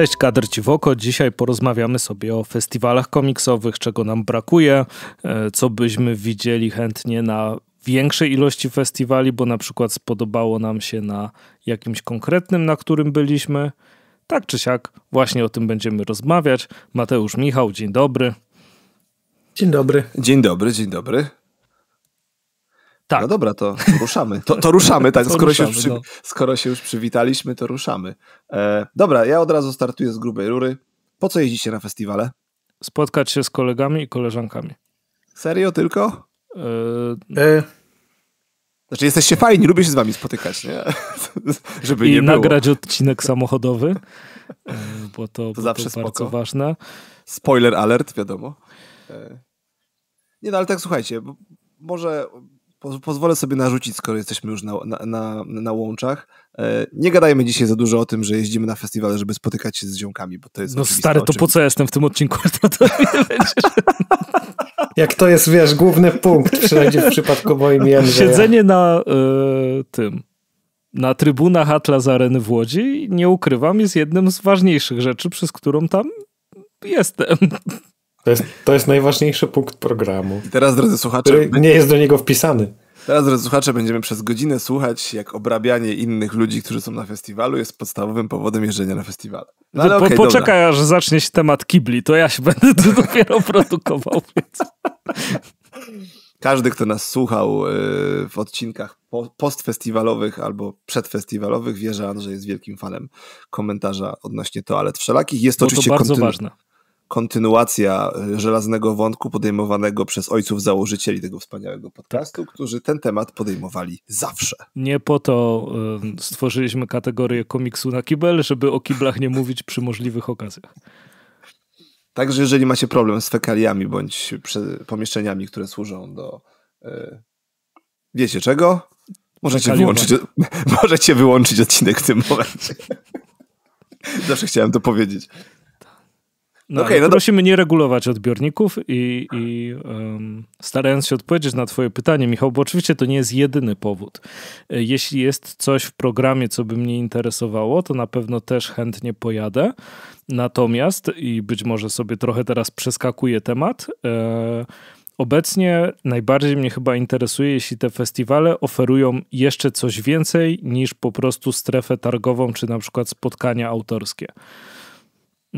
Cześć, kadr ci w oko. Dzisiaj porozmawiamy sobie o festiwalach komiksowych, czego nam brakuje, e, co byśmy widzieli chętnie na większej ilości festiwali, bo na przykład spodobało nam się na jakimś konkretnym, na którym byliśmy. Tak czy siak, właśnie o tym będziemy rozmawiać. Mateusz Michał, dzień dobry. Dzień dobry. Dzień dobry, dzień dobry. Tak. No dobra, to ruszamy. To, to ruszamy, tak. To skoro, ruszamy, się przy... no. skoro, się już przywitaliśmy, to ruszamy. E, dobra, ja od razu startuję z grubej rury. Po co jeździcie na festiwale? Spotkać się z kolegami i koleżankami. Serio tylko? E... E... Znaczy, jesteście fajni, lubię się z wami spotykać, nie? Żeby I nie nagrać było. odcinek samochodowy, e, bo to, to bo zawsze to spoko. bardzo ważne. Spoiler alert, wiadomo. E, nie, no ale tak słuchajcie, może pozwolę sobie narzucić, skoro jesteśmy już na, na, na, na łączach. E, nie gadajmy dzisiaj za dużo o tym, że jeździmy na festiwale, żeby spotykać się z ziomkami, bo to jest. No stary, to po co jestem w tym odcinku? To to Jak to jest, wiesz, główny punkt, przynajmniej w przypadku moim Jędrzeja. Siedzenie na y, tym, na trybunach Atlas Areny w Łodzi, nie ukrywam, jest jednym z ważniejszych rzeczy, przez którą tam jestem. To jest, to jest najważniejszy punkt programu. I teraz, drodzy słuchacze... Który nie jest do niego wpisany. Teraz, drodzy słuchacze, będziemy przez godzinę słuchać, jak obrabianie innych ludzi, którzy są na festiwalu, jest podstawowym powodem jeżdżenia na festiwale. No, ale po, okay, poczekaj, dobra. aż zacznie się temat kibli, to ja się będę tu dopiero produkował. Więc... Każdy, kto nas słuchał y, w odcinkach postfestiwalowych albo przedfestiwalowych, wie, że Andrzej jest wielkim fanem komentarza odnośnie toalet wszelakich. Jest to, to oczywiście bardzo kontynu- ważne kontynuacja y, żelaznego wątku podejmowanego przez ojców założycieli tego wspaniałego podcastu, tak. którzy ten temat podejmowali zawsze. Nie po to y, stworzyliśmy kategorię komiksu na kibel, żeby o kiblach nie mówić przy możliwych okazjach. Także jeżeli macie problem z fekaliami bądź pomieszczeniami, które służą do y, wiecie czego, możecie wyłączyć, możecie wyłączyć odcinek w tym momencie. Zawsze chciałem to powiedzieć. No, okay, no prosimy to... nie regulować odbiorników i, i um, starając się odpowiedzieć na twoje pytanie, Michał, bo oczywiście to nie jest jedyny powód. E, jeśli jest coś w programie, co by mnie interesowało, to na pewno też chętnie pojadę. Natomiast, i być może sobie trochę teraz przeskakuję temat, e, obecnie najbardziej mnie chyba interesuje, jeśli te festiwale oferują jeszcze coś więcej niż po prostu strefę targową, czy na przykład spotkania autorskie.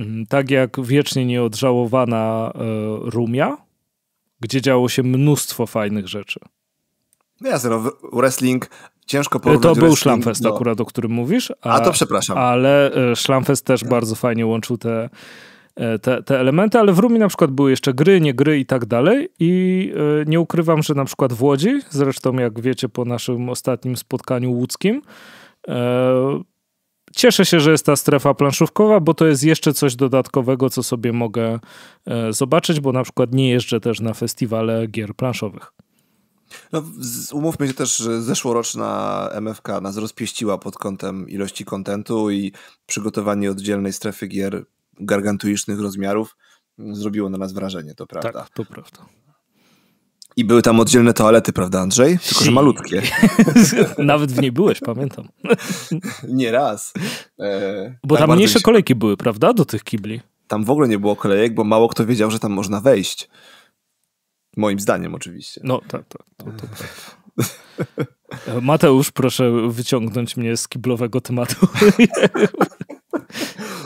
Mhm. Tak jak wiecznie nieodżałowana e, Rumia, gdzie działo się mnóstwo fajnych rzeczy. No ja zero, wrestling ciężko e, porównać. To był Szlamfest do... akurat, o którym mówisz. A, a to przepraszam. Ale e, Szlamfest też no. bardzo fajnie łączył te, te, te, elementy, ale w Rumi na przykład były jeszcze gry, nie gry i tak dalej i nie ukrywam, że na przykład w Łodzi, zresztą jak wiecie po naszym ostatnim spotkaniu łódzkim, Cieszę się, że jest ta strefa planszówkowa, bo to jest jeszcze coś dodatkowego, co sobie mogę e, zobaczyć, bo na przykład nie jeżdżę też na festiwale gier planszowych. No, umówmy się też, że zeszłoroczna MFK nas rozpieściła pod kątem ilości kontentu i przygotowanie oddzielnej strefy gier gargantuicznych rozmiarów mm, zrobiło na nas wrażenie, to tak, prawda. Tak, to prawda. I były tam oddzielne toalety, prawda, Andrzej? Tylko, że malutkie. Nawet w niej byłeś, pamiętam. nie raz. E, bo tak tam mniejsze się... kolejki były, prawda, do tych kibli? Tam w ogóle nie było kolejek, bo mało kto wiedział, że tam można wejść. Moim zdaniem oczywiście. No, tak, tak. To, to, to. Tak. E, Mateusz, proszę wyciągnąć mnie z kiblowego tematu.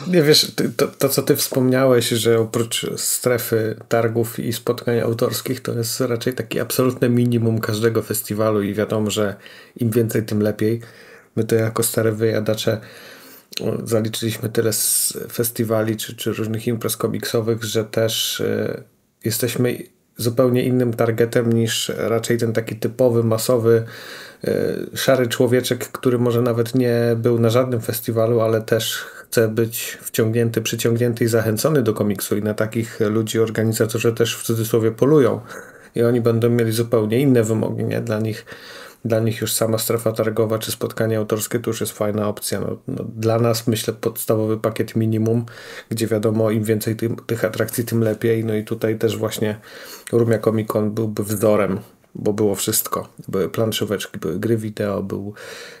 Nie wiesz, to, to, co ty wspomniałeś, że oprócz strefy targów i spotkań autorskich, to jest raczej takie absolutne minimum każdego festiwalu i wiadomo, że im więcej, tym lepiej. My to jako stare wyjadacze zaliczyliśmy tyle z festiwali czy, czy różnych imprez komiksowych, że też y, jesteśmy zupełnie innym targetem niż raczej ten taki typowy, masowy, y, szary człowieczek, który może nawet nie był na żadnym festiwalu, ale też chce być wciągnięty, przyciągnięty i zachęcony do komiksu i na takich ludzi organizatorzy też w cudzysłowie polują i oni będą mieli zupełnie inne wymogi, nie? Dla nich dla nich już sama strefa targowa czy spotkanie autorskie to już jest fajna opcja. No, no, dla nas myślę podstawowy pakiet minimum, gdzie wiadomo im więcej tym, tych atrakcji tym lepiej. No i tutaj też właśnie Rumia Comic Con byłby wzorem bo było wszystko. Były planszóweczki, były gry wideo, był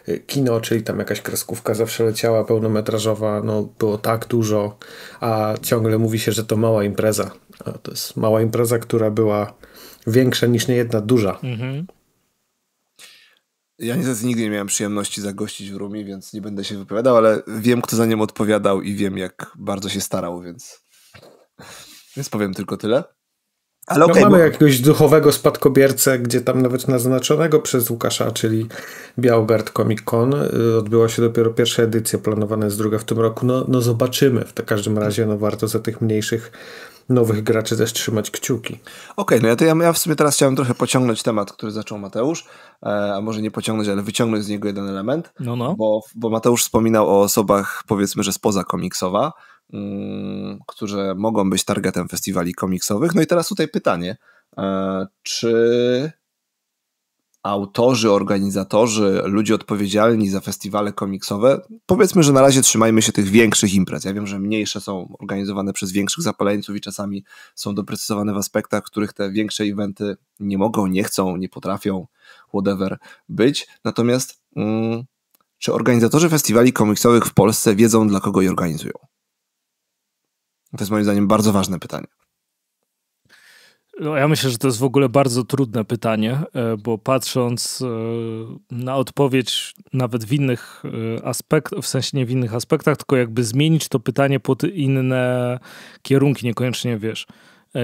y, kino, czyli tam jakaś kreskówka zawsze leciała, pełnometrażowa, no było tak dużo, a ciągle mówi się, że to mała impreza. A to jest mała impreza, która była większa niż niejedna duża. Mhm. Ja niestety nigdy nie miałem przyjemności zagościć w Rumi, więc nie będę się wypowiadał, ale wiem, kto za nim odpowiadał i wiem, jak bardzo się starał, więc... Więc powiem tylko tyle. Ale no okay, mamy bo... jakiegoś duchowego spadkobiercę, gdzie tam nawet naznaczonego przez Łukasza, czyli Białgard Comic Con. Y, odbyła się dopiero pierwsza edycja, planowana jest druga w tym roku. No, no zobaczymy. W każdym razie no, warto za tych mniejszych nowych graczy też trzymać kciuki. Okej, okay, no ja, to ja, ja w sumie teraz chciałem trochę pociągnąć temat, który zaczął Mateusz, e, a może nie pociągnąć, ale wyciągnąć z niego jeden element, no, no. Bo, bo Mateusz wspominał o osobach powiedzmy, że spoza komiksowa, Mm, którzy mogą być targetem festiwali komiksowych. No i teraz tutaj pytanie, e, czy autorzy, organizatorzy, ludzie odpowiedzialni za festiwale komiksowe, powiedzmy, że na razie trzymajmy się tych większych imprez. Ja wiem, że mniejsze są organizowane przez większych zapaleńców i czasami są doprecyzowane w aspektach, których te większe eventy nie mogą, nie chcą, nie potrafią, whatever, być. Natomiast mm, czy organizatorzy festiwali komiksowych w Polsce wiedzą, dla kogo je organizują? To jest moim zdaniem bardzo ważne pytanie. No, ja myślę, że to jest w ogóle bardzo trudne pytanie, e, bo patrząc e, na odpowiedź nawet w innych e, aspektach, w sensie nie w innych aspektach, tylko jakby zmienić to pytanie pod inne kierunki, niekoniecznie wiesz.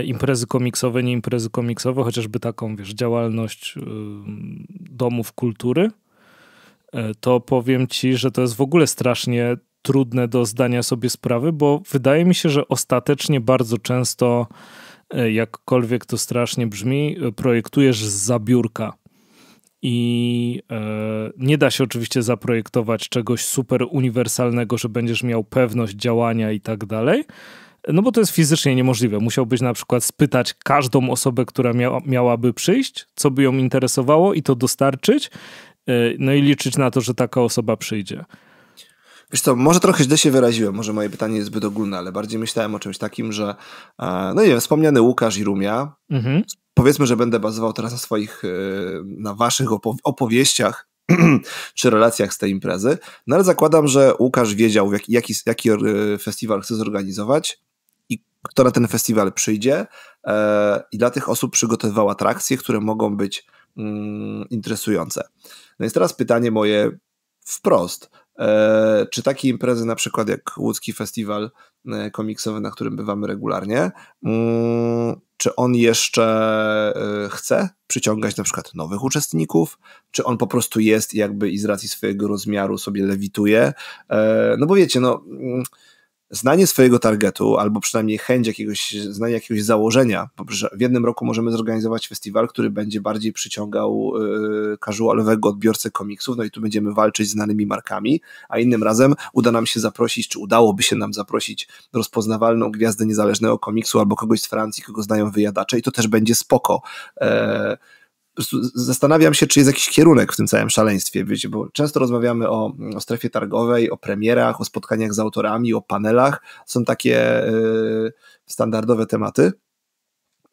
Imprezy komiksowe, nie imprezy komiksowe, chociażby taką, wiesz, działalność domów kultury, to powiem ci, że to jest w ogóle strasznie trudne do zdania sobie sprawy, bo wydaje mi się, że ostatecznie bardzo często, e, jakkolwiek to strasznie brzmi, e, projektujesz z zabiórka. I e, nie da się oczywiście zaprojektować czegoś super uniwersalnego, że będziesz miał pewność działania i tak dalej. No bo to jest fizycznie niemożliwe. Musiałbyś na przykład spytać każdą osobę, która miała, miałaby przyjść, co by ją interesowało i to dostarczyć, no i liczyć na to, że taka osoba przyjdzie. Wiesz co, może trochę źle się wyraziłem, może moje pytanie jest zbyt ogólne, ale bardziej myślałem o czymś takim, że e, no nie wiem, wspomniany Łukasz i Rumia. Mhm. Powiedzmy, że będę bazował teraz na swoich, e, na waszych opowieściach czy relacjach z tej imprezy. No ale zakładam, że Łukasz wiedział, jaki, jaki, jaki e, festiwal chce zorganizować i kto na ten festiwal przyjdzie. I dla tych osób przygotowywał atrakcje, które mogą być mm, interesujące. No jest teraz pytanie moje wprost. E, czy takie imprezy na przykład jak Łódzki Festiwal e, Komiksowy, na którym bywamy regularnie, mm, czy on jeszcze e, chce przyciągać na przykład nowych uczestników, czy on po prostu jest jakby i z racji swojego rozmiaru sobie lewituje, no bo wiecie, no mm, znanie swojego targetu, albo przynajmniej chęć jakiegoś, znania jakiegoś założenia, w jednym roku możemy zorganizować festiwal, który będzie bardziej przyciągał yy, casualowego odbiorcę komiksów, no i tu będziemy walczyć z znanymi markami, a innym razem uda nam się zaprosić, czy udałoby się nam zaprosić rozpoznawalną gwiazdę niezależnego komiksu, albo kogoś z Francji, kogo znają wyjadacze i to też będzie spoko. Yy, zastanawiam się, czy jest jakiś kierunek w tym całym szaleństwie, wiecie, bo często rozmawiamy o, o strefie targowej, o premierach, o spotkaniach z autorami, o panelach. Są takie y, standardowe tematy.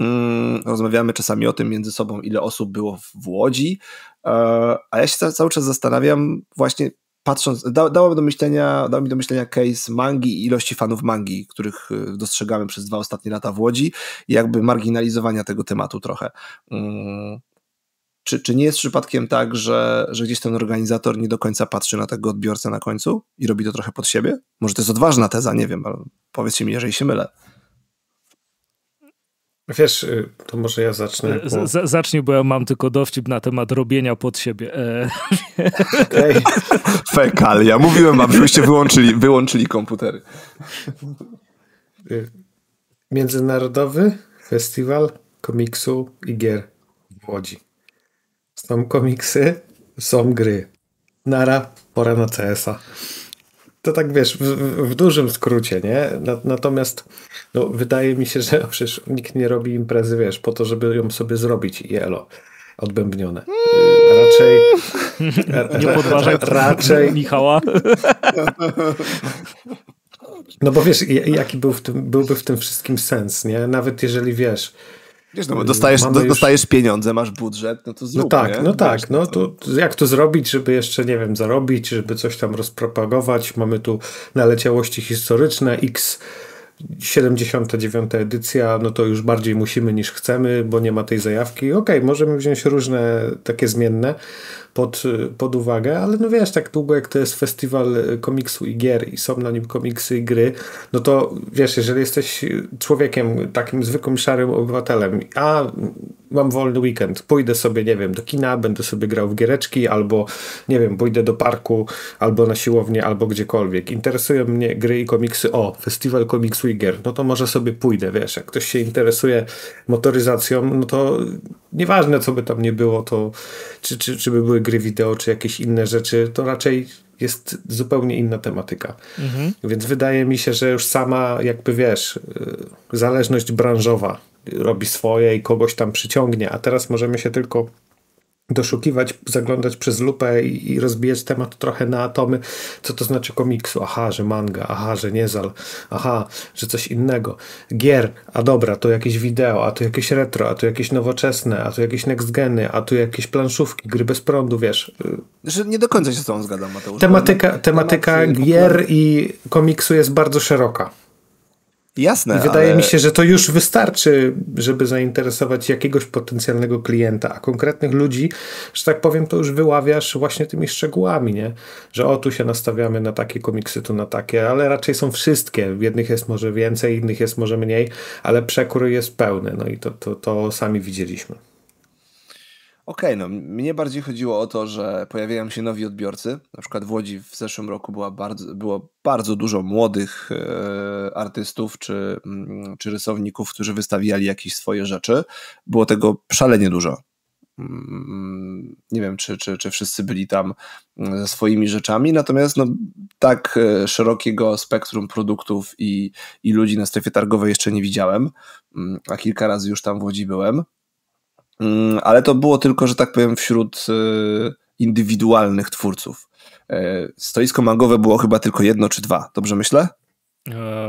Mm, rozmawiamy czasami o tym między sobą, ile osób było w Łodzi, e, a ja się cały czas zastanawiam, właśnie patrząc, da, dało mi do myślenia, dał mi do myślenia case mangi i ilości fanów mangi, których y, dostrzegamy przez dwa ostatnie lata w Łodzi, jakby marginalizowania tego tematu trochę. Mm. Czy, czy nie jest przypadkiem tak, że, że gdzieś ten organizator nie do końca patrzy na tego odbiorcę na końcu i robi to trochę pod siebie? Może to jest odważna teza, nie wiem, ale powiedzcie mi, jeżeli się mylę. Wiesz, y, to może ja zacznę. Bo... Z, zacznij, bo ja mam tylko dowcip na temat robienia pod siebie. E... Okay. Fekalia. Mówiłem, abyście wyłączyli, wyłączyli komputery. Y, międzynarodowy Festiwal Komiksu i Gier w Łodzi. Są komiksy, są gry. Nara, pora na CS-a. To tak wiesz, w, w dużym skrócie, nie? Natomiast no, wydaje mi się, że przecież nikt nie robi imprezy, wiesz, po to, żeby ją sobie zrobić i elo odbębnione. Y, raczej. Nie podważaj raczej Michała. No bo wiesz, jaki był w tym, byłby w tym wszystkim sens, nie? Nawet jeżeli wiesz, Wiesz, no, no dostajesz, do, dostajesz już... pieniądze, masz budżet, no to zrób, No tak, nie? no tak. no, no to jak to zrobić, żeby jeszcze, nie wiem, zarobić, żeby coś tam rozpropagować. Mamy tu naleciałości historyczne, x 79. edycja, no to już bardziej musimy niż chcemy, bo nie ma tej zajawki. Okej, okay, możemy wziąć różne takie zmienne, pod, pod uwagę, ale no wiesz, tak długo jak to jest festiwal e, komiksu i gier i są na nim komiksy i gry, no to wiesz, jeżeli jesteś człowiekiem, takim zwykłym, szarym obywatelem, a mam wolny weekend, pójdę sobie, nie wiem, do kina, będę sobie grał w giereczki, albo, nie wiem, pójdę do parku, albo na siłownię, albo gdziekolwiek. Interesują mnie gry i komiksy. O, festiwal i gier. no to może sobie pójdę, wiesz, jak ktoś się interesuje motoryzacją, no to nieważne, co by tam nie było, to czy, czy, czy by były gry wideo, czy jakieś inne rzeczy, to raczej jest zupełnie inna tematyka. Mhm. Więc wydaje mi się, że już sama jakby wiesz, y, zależność branżowa robi swoje i kogoś tam przyciągnie, a teraz możemy się tylko doszukiwać, zaglądać przez lupę i, i rozbijać temat trochę na atomy, co to znaczy komiksu, aha, że manga, aha, że niezal, aha, że coś innego, gier, a dobra, to jakieś wideo, a tu jakieś retro, a tu jakieś nowoczesne, a tu jakieś next geny, a tu jakieś planszówki, gry bez prądu, wiesz. Że nie do końca się z tą zgadzam, Mateusz. Tematyka, tematyka gier i komiksu jest bardzo szeroka. Jasne. I wydaje ale... mi się, że to już wystarczy, żeby zainteresować jakiegoś potencjalnego klienta, a konkretnych ludzi, że tak powiem, to już wyławiasz właśnie tymi szczegółami, nie? Że o tu się nastawiamy na takie komiksy, tu na takie, ale raczej są wszystkie. w Jednych jest może więcej, innych jest może mniej, ale przekór jest pełny. No i to, to, to sami widzieliśmy. Okej, okay, no mnie bardziej chodziło o to, że pojawiają się nowi odbiorcy. Na przykład w Łodzi w zeszłym roku była bardzo, było bardzo dużo młodych e, artystów czy, mm, czy rysowników, którzy wystawiali jakieś swoje rzeczy. Było tego szalenie dużo. Mm, nie wiem, czy, czy, czy wszyscy byli tam mm, ze swoimi rzeczami, natomiast no, tak e, szerokiego spektrum produktów i, i ludzi na strefie targowej jeszcze nie widziałem, a kilka razy już tam w Łodzi byłem. Mm, ale to było tylko, że tak powiem, wśród y, indywidualnych twórców. E, stoisko mangowe było chyba tylko jedno czy dwa, dobrze myślę? E,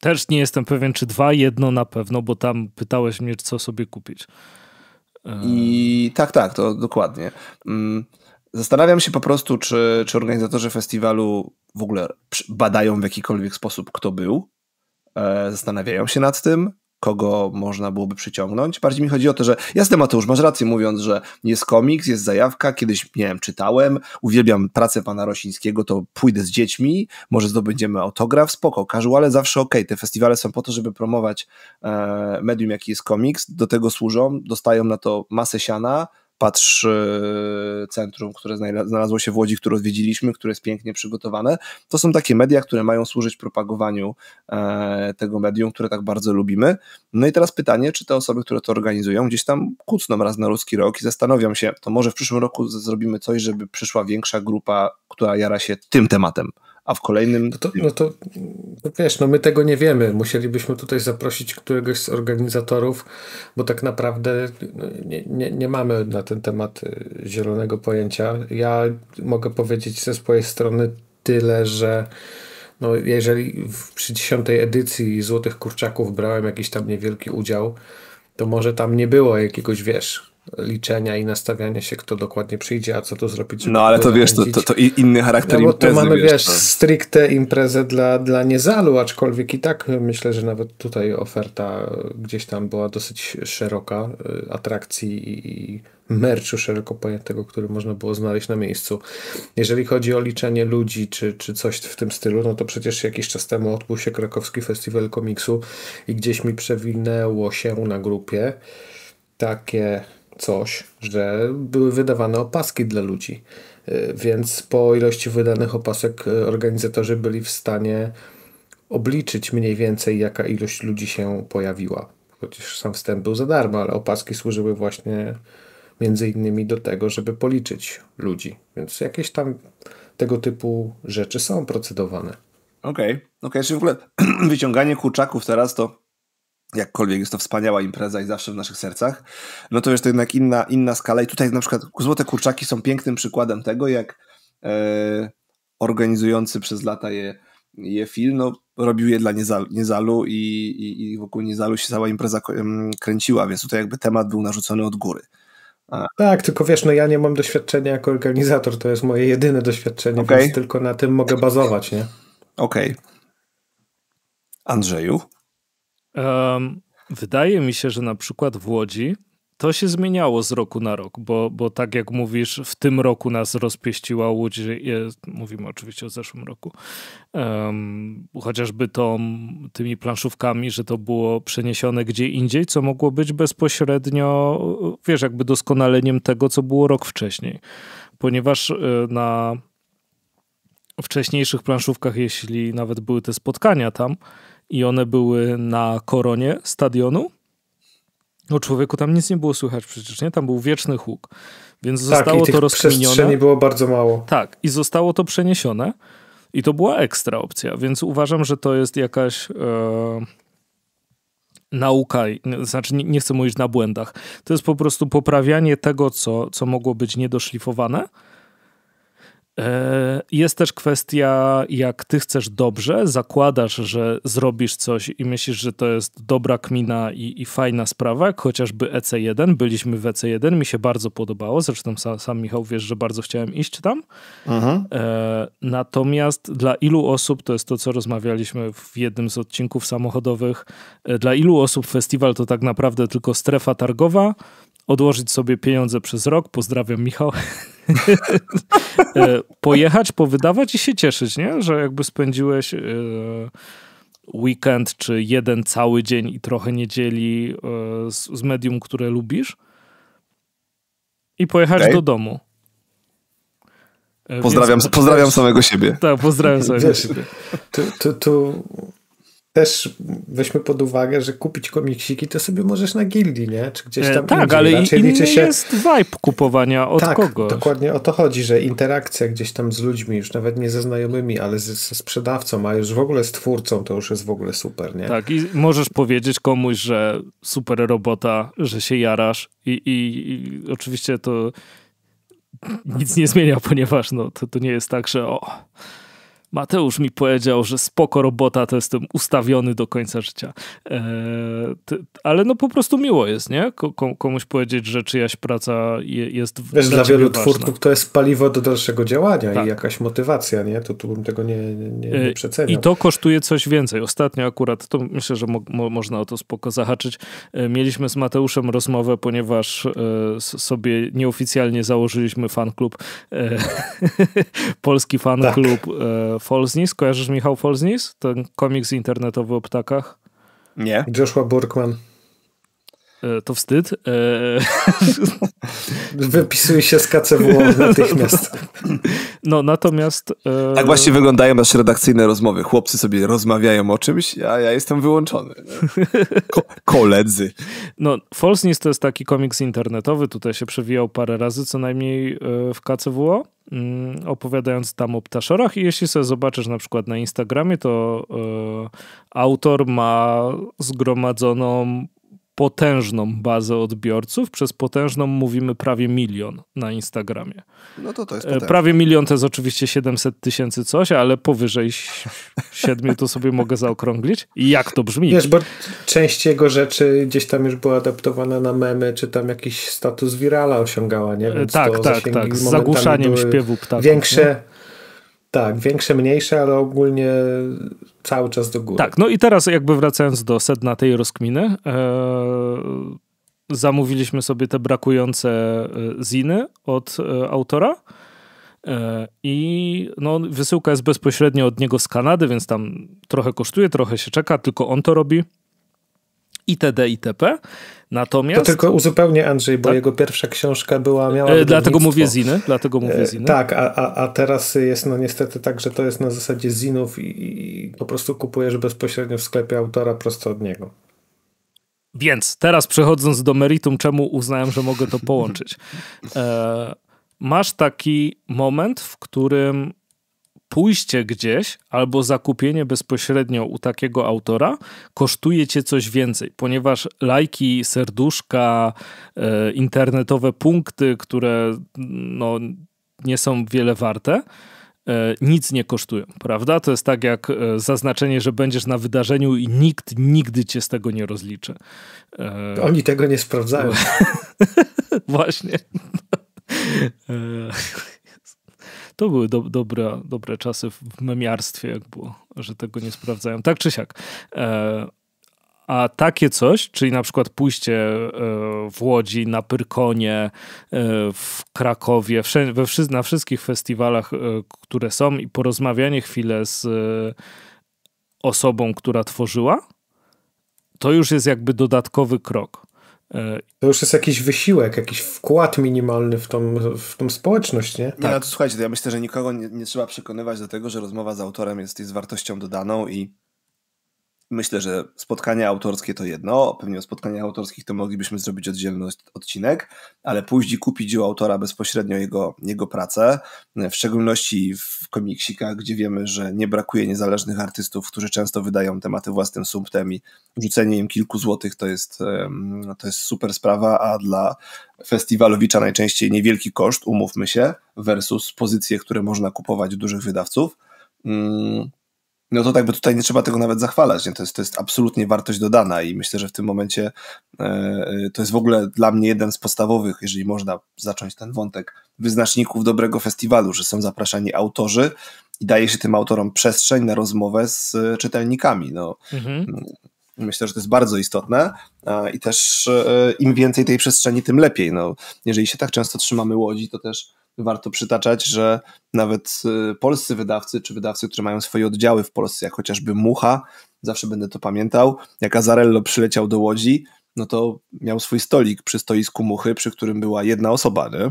też nie jestem pewien, czy dwa, jedno na pewno, bo tam pytałeś mnie, co sobie kupić. E, I tak, tak, to dokładnie. Mm, zastanawiam się po prostu, czy, czy organizatorzy festiwalu w ogóle badają w jakikolwiek sposób, kto był, zastanawiają się nad tym, kogo można byłoby przyciągnąć. Bardziej mi chodzi o to, że jasne Mateusz, masz rację mówiąc, że jest komiks, jest zajawka, kiedyś, nie wiem, czytałem, uwielbiam pracę pana Rosińskiego, to pójdę z dziećmi, może zdobędziemy autograf, spoko, ale zawsze ok. te festiwale są po to, żeby promować e, medium, jaki jest komiks, do tego służą, dostają na to masę siana, patrz e, centrum, które znalazło się w Łodzi, które odwiedziliśmy, które jest pięknie przygotowane. To są takie media, które mają służyć propagowaniu e, tego medium, które tak bardzo lubimy. No i teraz pytanie, czy te osoby, które to organizują, gdzieś tam kucną raz na ludzki rok i zastanawiam się, to może w przyszłym roku zrobimy coś, żeby przyszła większa grupa, która jara się tym tematem a w kolejnym... No to, no to, to wiesz, no my tego nie wiemy. Musielibyśmy tutaj zaprosić któregoś z organizatorów, bo tak naprawdę no, nie, nie, nie mamy na ten temat y, zielonego pojęcia. Ja mogę powiedzieć ze swojej strony tyle, że no jeżeli w, przy dziesiątej edycji Złotych Kurczaków brałem jakiś tam niewielki udział, to może tam nie było jakiegoś, wiesz, liczenia i nastawiania się, kto dokładnie przyjdzie, a co tu zrobić. No ale to wiesz, to, to, to, inny charakter no, bo imprezy. To mamy, wiesz, to. stricte imprezę dla, dla niezalu, aczkolwiek i tak myślę, że nawet tutaj oferta gdzieś tam była dosyć szeroka, y, atrakcji i, i merczu szeroko pojętego, który można było znaleźć na miejscu. Jeżeli chodzi o liczenie ludzi, czy, czy coś w tym stylu, no to przecież jakiś czas temu odbył się krakowski festiwal komiksu i gdzieś mi przewinęło się na grupie takie coś, że były wydawane opaski dla ludzi. Y, więc po ilości wydanych opasek y, organizatorzy byli w stanie obliczyć mniej więcej, jaka ilość ludzi się pojawiła. Chociaż sam wstęp był za darmo, ale opaski służyły właśnie między innymi do tego, żeby policzyć ludzi. Więc jakieś tam tego typu rzeczy są procedowane. Okej, okay. okej, okay. czyli w ogóle wyciąganie kurczaków teraz to jakkolwiek jest to wspaniała impreza i zawsze w naszych sercach, no to jest to jednak inna, inna skala i tutaj na przykład Złote Kurczaki są pięknym przykładem tego, jak e, organizujący przez lata je, je film, no robił je dla Niezalu, Niezalu i, i, i wokół Niezalu się cała impreza kręciła, więc tutaj jakby temat był narzucony od góry. A. Tak, tylko wiesz, no ja nie mam doświadczenia jako organizator, to jest moje jedyne doświadczenie, okay. więc tylko na tym mogę bazować, nie? Okej. Okay. Andrzeju? Um, wydaje mi się, że na przykład w Łodzi to się zmieniało z roku na rok, bo, bo tak jak mówisz, w tym roku nas rozpieściła Łódź, mówimy oczywiście o zeszłym roku, um, chociażby tą, tymi planszówkami, że to było przeniesione gdzie indziej, co mogło być bezpośrednio, wiesz, jakby doskonaleniem tego, co było rok wcześniej. Ponieważ e, na wcześniejszych planszówkach, jeśli nawet były te spotkania tam, i one były na koronie stadionu. No człowieku, tam nic nie było słychać przecież, nie? Tam był wieczny huk. Więc tak, zostało i tych to rozkminione. przestrzeni było bardzo mało. Tak, i zostało to przeniesione. I to była ekstra opcja, więc uważam, że to jest jakaś... E, nauka, znaczy nie, nie chcę mówić na błędach, to jest po prostu poprawianie tego, co, co mogło być niedoszlifowane E, jest też kwestia, jak ty chcesz dobrze, zakładasz, że zrobisz coś i myślisz, że to jest dobra kmina i, i fajna sprawa, chociażby EC1, byliśmy w EC1, mi się bardzo podobało, zresztą sam, sam Michał wiesz, że bardzo chciałem iść tam. Mhm. Natomiast dla ilu osób, to jest to, co rozmawialiśmy w jednym z odcinków samochodowych, e, dla ilu osób festiwal to tak naprawdę tylko strefa targowa, odłożyć sobie pieniądze przez rok, pozdrawiam Michał, e, pojechać, powydawać i się cieszyć, nie? że jakby spędziłeś e, weekend czy jeden cały dzień i trochę niedzieli e, z, medium, które lubisz i pojechać okay. do domu. Pozdrawiam, Więc, pozdrawiam samego siebie. Tak, pozdrawiam samego Wiesz, siebie. Tu, tu, tu też weźmy pod uwagę, że kupić komiksiki to sobie możesz na gildii, nie? Czy gdzieś e, tam. E, tak, indziej. ale Raczej inny liczy się... jest vibe kupowania od tak, dokładnie o to chodzi, że interakcja gdzieś tam z ludźmi, już nawet nie ze znajomymi, ale ze, ze sprzedawcą, a już w ogóle z twórcą, to już jest w ogóle super, nie? Tak, i możesz powiedzieć komuś, że super robota, że się jarasz i, i, i oczywiście to nic nie zmienia, ponieważ no, to, to nie jest tak, że o Mateusz mi powiedział, że spoko robota, to jestem ustawiony do końca życia. Eee, ty, ale no po prostu miło jest, nie? Ko komuś powiedzieć, że czyjaś praca je, jest w Wiesz, dla wielu twórców to jest paliwo do dalszego działania tak. i jakaś motywacja, nie? To tu bym tego nie, nie, nie e, przeceniał. I to kosztuje coś więcej. Ostatnio akurat, to myślę, że mo mo można o to spoko zahaczyć. E, mieliśmy z Mateuszem rozmowę, ponieważ e, sobie nieoficjalnie założyliśmy fan klub, e, polski fan tak. klub tak. e, Folsnis, kojarzysz Michał Folsnis? Ten komiks internetowy o ptakach? Nie. Joshua Burkman. E, to wstyd. E, Wypisuje się z KCW natychmiast. No, natomiast... E, tak właśnie wyglądają nasze redakcyjne rozmowy. Chłopcy sobie rozmawiają o czymś, a ja jestem wyłączony. Ko koledzy. No, False News to jest taki komiks internetowy, tutaj się przewijał parę razy, co najmniej w KCWO, mm, opowiadając tam o ptaszorach i jeśli sobie zobaczysz na przykład na Instagramie, to autor ma zgromadzoną potężną bazę odbiorców. Przez potężną mówimy prawie milion na Instagramie. No to to jest e, potężne. Prawie milion to jest oczywiście 700 tysięcy coś, ale powyżej siedmiu to sobie mogę zaokrąglić. I jak to brzmi? Wiesz, bo część jego rzeczy gdzieś tam już była adaptowana na memy, czy tam jakiś status wirala osiągała, nie? E, Więc tak, tak, tak. Z zagłuszaniem śpiewu ptaków. Większe... Nie? Tak, większe, mniejsze, ale ogólnie cały czas do góry. Tak, no i teraz jakby wracając do sedna tej rozkminy, e, zamówiliśmy sobie te brakujące e, ziny od e, autora i no, wysyłka jest bezpośrednio od niego z Kanady, więc tam trochę kosztuje, trochę się czeka, tylko on to robi itd. itp. Natomiast... To tylko uzupełnię Andrzej, bo tak? jego pierwsza książka była e, miała. E, dlatego mówię ziny, dlatego mówię e, ziny. E, tak, a, a, a teraz jest no niestety tak, że to jest na zasadzie zinów i, i po prostu kupujesz bezpośrednio w sklepie autora prosto od niego. Więc teraz przechodząc do meritum, czemu uznałem, że mogę to połączyć. E, masz taki moment, w którym pójście gdzieś albo zakupienie bezpośrednio u takiego autora kosztuje cię coś więcej, ponieważ lajki, serduszka, e, internetowe punkty, które no, nie są wiele warte, e, nic nie kosztują, prawda? To jest tak jak e, zaznaczenie, że będziesz na wydarzeniu i nikt nigdy cię z tego nie rozliczy. Oni tego nie sprawdzają. Właśnie. To były do, dobre, dobre czasy w memiarstwie, jak było, że tego nie sprawdzają. Tak czy siak. E, a takie coś, czyli na przykład pójście e, w Łodzi, na Pyrkonie, e, w Krakowie, we, na wszystkich festiwalach, e, które są i porozmawianie chwilę z osobą, która tworzyła, to już jest jakby dodatkowy krok. To już jest jakiś wysiłek, jakiś wkład minimalny w tą, w tą społeczność, nie? nie no tak. to słuchajcie, to ja myślę, że nikogo nie, nie, trzeba przekonywać do tego, że rozmowa z autorem jest, jest wartością dodaną i myślę, że spotkania autorskie to jedno, pewnie o spotkaniach autorskich to moglibyśmy zrobić oddzielny odcinek, ale później kupić u autora bezpośrednio jego, jego pracę, w szczególności w komiksikach, gdzie wiemy, że nie brakuje niezależnych artystów, którzy często wydają tematy własnym sumptem i rzucenie im kilku złotych to jest, to jest super sprawa, a dla festiwalowicza najczęściej niewielki koszt, umówmy się, versus pozycje, które można kupować u dużych wydawców. Mm, no to tak by tutaj nie trzeba tego nawet zachwalać. Nie? To, jest, to jest absolutnie wartość dodana i myślę, że w tym momencie e, e, to jest w ogóle dla mnie jeden z podstawowych, jeżeli można zacząć ten wątek, wyznaczników dobrego festiwalu, że są zapraszani autorzy i daje się tym autorom przestrzeń na rozmowę z e, czytelnikami. No, mhm. Myślę, że to jest bardzo istotne i też im więcej tej przestrzeni, tym lepiej. No, jeżeli się tak często trzymamy łodzi, to też warto przytaczać, że nawet y, polscy wydawcy, czy wydawcy, którzy mają swoje oddziały w Polsce, jak chociażby Mucha, zawsze będę to pamiętał, jak Azarello przyleciał do Łodzi, no to miał swój stolik przy stoisku Muchy, przy którym była jedna osoba, nie?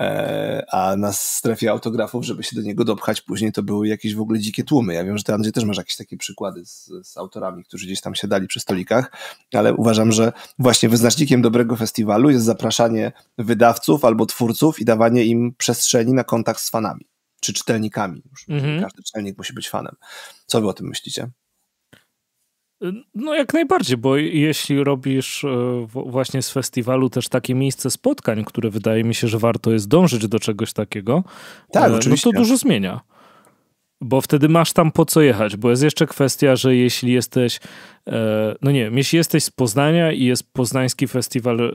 E, a na strefie autografów, żeby się do niego dopchać później, to były jakieś w ogóle dzikie tłumy. Ja wiem, że ty, Andrzej, też masz jakieś takie przykłady z, z autorami, którzy gdzieś tam siadali przy stolikach, ale uważam, że właśnie wyznacznikiem dobrego festiwalu jest zapraszanie wydawców albo twórców i dawanie im przestrzeni na kontakt z fanami czy czytelnikami. Już. Mhm. Każdy czytelnik musi być fanem. Co wy o tym myślicie? No jak najbardziej, bo jeśli robisz e, właśnie z festiwalu też takie miejsce spotkań, które wydaje mi się, że warto jest dążyć do czegoś takiego, tak, e, no to dużo zmienia. Bo wtedy masz tam po co jechać, bo jest jeszcze kwestia, że jeśli jesteś, e, no nie wiem, jeśli jesteś z Poznania i jest Poznański Festiwal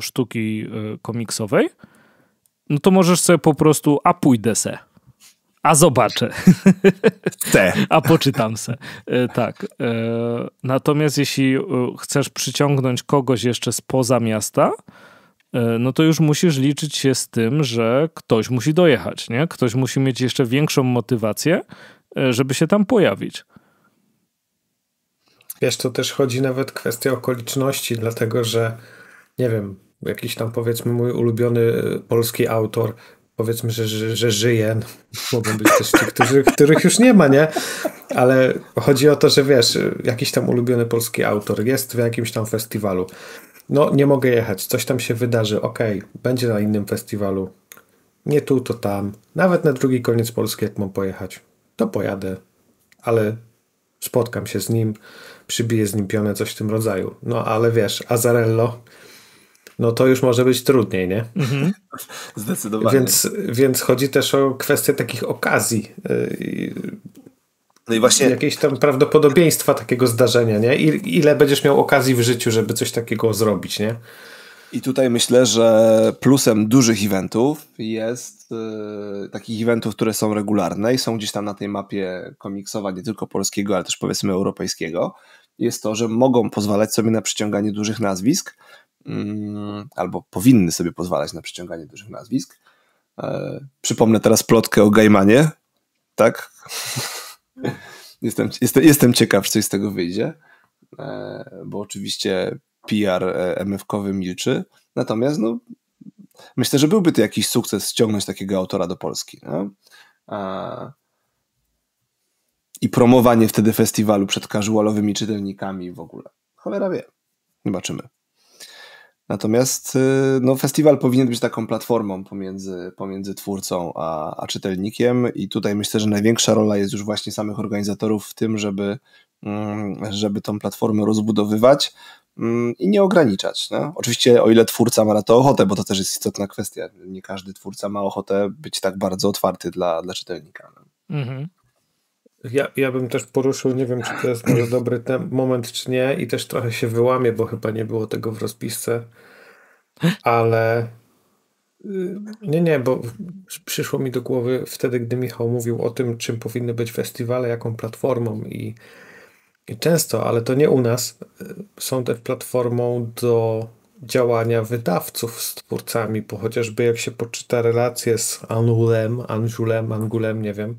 Sztuki Komiksowej, no to możesz sobie po prostu, a pójdę se a zobaczę. Te. a poczytam se. E, tak. E, natomiast jeśli e, chcesz przyciągnąć kogoś jeszcze spoza miasta, no to już musisz liczyć się z tym, że ktoś musi dojechać, nie? Ktoś musi mieć jeszcze większą motywację, żeby się tam pojawić. Wiesz, to też chodzi nawet kwestia okoliczności, dlatego że nie wiem, jakiś tam powiedzmy mój ulubiony polski autor powiedzmy, że, że, że żyje. mogą być też ci, którzy, których już nie ma, nie? Ale chodzi o to, że wiesz, jakiś tam ulubiony polski autor jest w jakimś tam festiwalu. No, nie mogę jechać, coś tam się wydarzy, okej, okay, będzie na innym festiwalu. Nie tu, to tam. Nawet na drugi koniec Polski, jak mam pojechać, to pojadę, ale spotkam się z nim, przybiję z nim pionę, coś w tym rodzaju. No, ale wiesz, Azarello no to już może być trudniej, nie? Mhm. Zdecydowanie. Więc, więc chodzi też o kwestię takich okazji. No i właśnie. Jakieś tam prawdopodobieństwa takiego zdarzenia, nie? Ile będziesz miał okazji w życiu, żeby coś takiego zrobić, nie? I tutaj myślę, że plusem dużych eventów jest yy, takich eventów, które są regularne i są gdzieś tam na tej mapie komiksowa, nie tylko polskiego, ale też powiedzmy europejskiego, jest to, że mogą pozwalać sobie na przyciąganie dużych nazwisk, Mm, albo powinny sobie pozwalać na przyciąganie dużych nazwisk. E, przypomnę teraz plotkę o Gajmanie, tak? jestem, jestem, jestem ciekaw, co z tego wyjdzie, e, bo oczywiście PR e, MF-kowy milczy, natomiast no, myślę, że byłby to jakiś sukces ściągnąć takiego autora do Polski. No? I promowanie wtedy festiwalu przed casualowymi czytelnikami w ogóle. Cholera wie. Zobaczymy. Natomiast y, no, festiwal powinien być taką platformą pomiędzy, pomiędzy twórcą a, a czytelnikiem, i tutaj myślę, że największa rola jest już właśnie samych organizatorów w tym, żeby, mm, żeby tą platformę rozbudowywać mm, i nie ograniczać. No? Oczywiście, o ile twórca ma na to ochotę, bo to też jest istotna kwestia. Nie każdy twórca ma ochotę być tak bardzo otwarty dla, dla czytelnika. No? Mhm. Ja, ja bym też poruszył, nie wiem, czy to jest może dobry ten moment, czy nie, i też trochę się wyłamie, bo chyba nie było tego w rozpisce, ale y, nie, nie, bo przyszło mi do głowy wtedy, gdy Michał mówił o tym, czym powinny być festiwale, jaką platformą i, i często, ale to nie u nas, y, są też platformą do działania wydawców z twórcami, bo chociażby jak się poczyta relacje z Anulem, Anżulem, Angulem, nie wiem,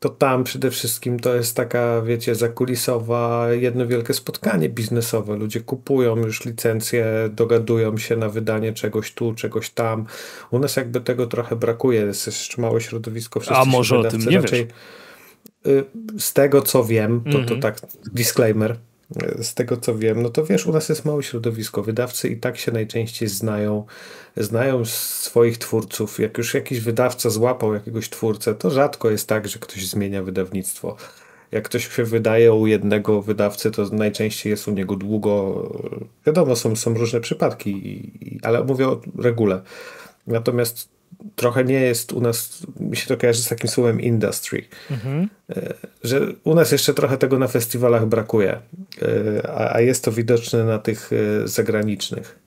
to tam przede wszystkim to jest taka, wiecie, zakulisowa, jedno wielkie spotkanie biznesowe. Ludzie kupują już licencje, dogadują się na wydanie czegoś tu, czegoś tam. U nas jakby tego trochę brakuje, jest jeszcze małe środowisko. Wszyscy A może o tym nie raczej, wiesz? Y, z tego co wiem, to, to mhm. tak disclaimer, E, z tego co wiem, no to wiesz, u nas jest małe środowisko. Wydawcy i tak się najczęściej znają, znają swoich twórców. Jak już jakiś wydawca złapał jakiegoś twórcę, to rzadko jest tak, że ktoś zmienia wydawnictwo. Jak ktoś się wydaje u jednego wydawcy, to najczęściej jest u niego długo. Wiadomo, są, są różne przypadki, ale mówię o regule. Natomiast trochę nie jest u nas, mi się to kojarzy z takim słowem industry, mhm. E, że u nas jeszcze trochę tego na festiwalach brakuje, e, a, a jest to widoczne na tych e, zagranicznych.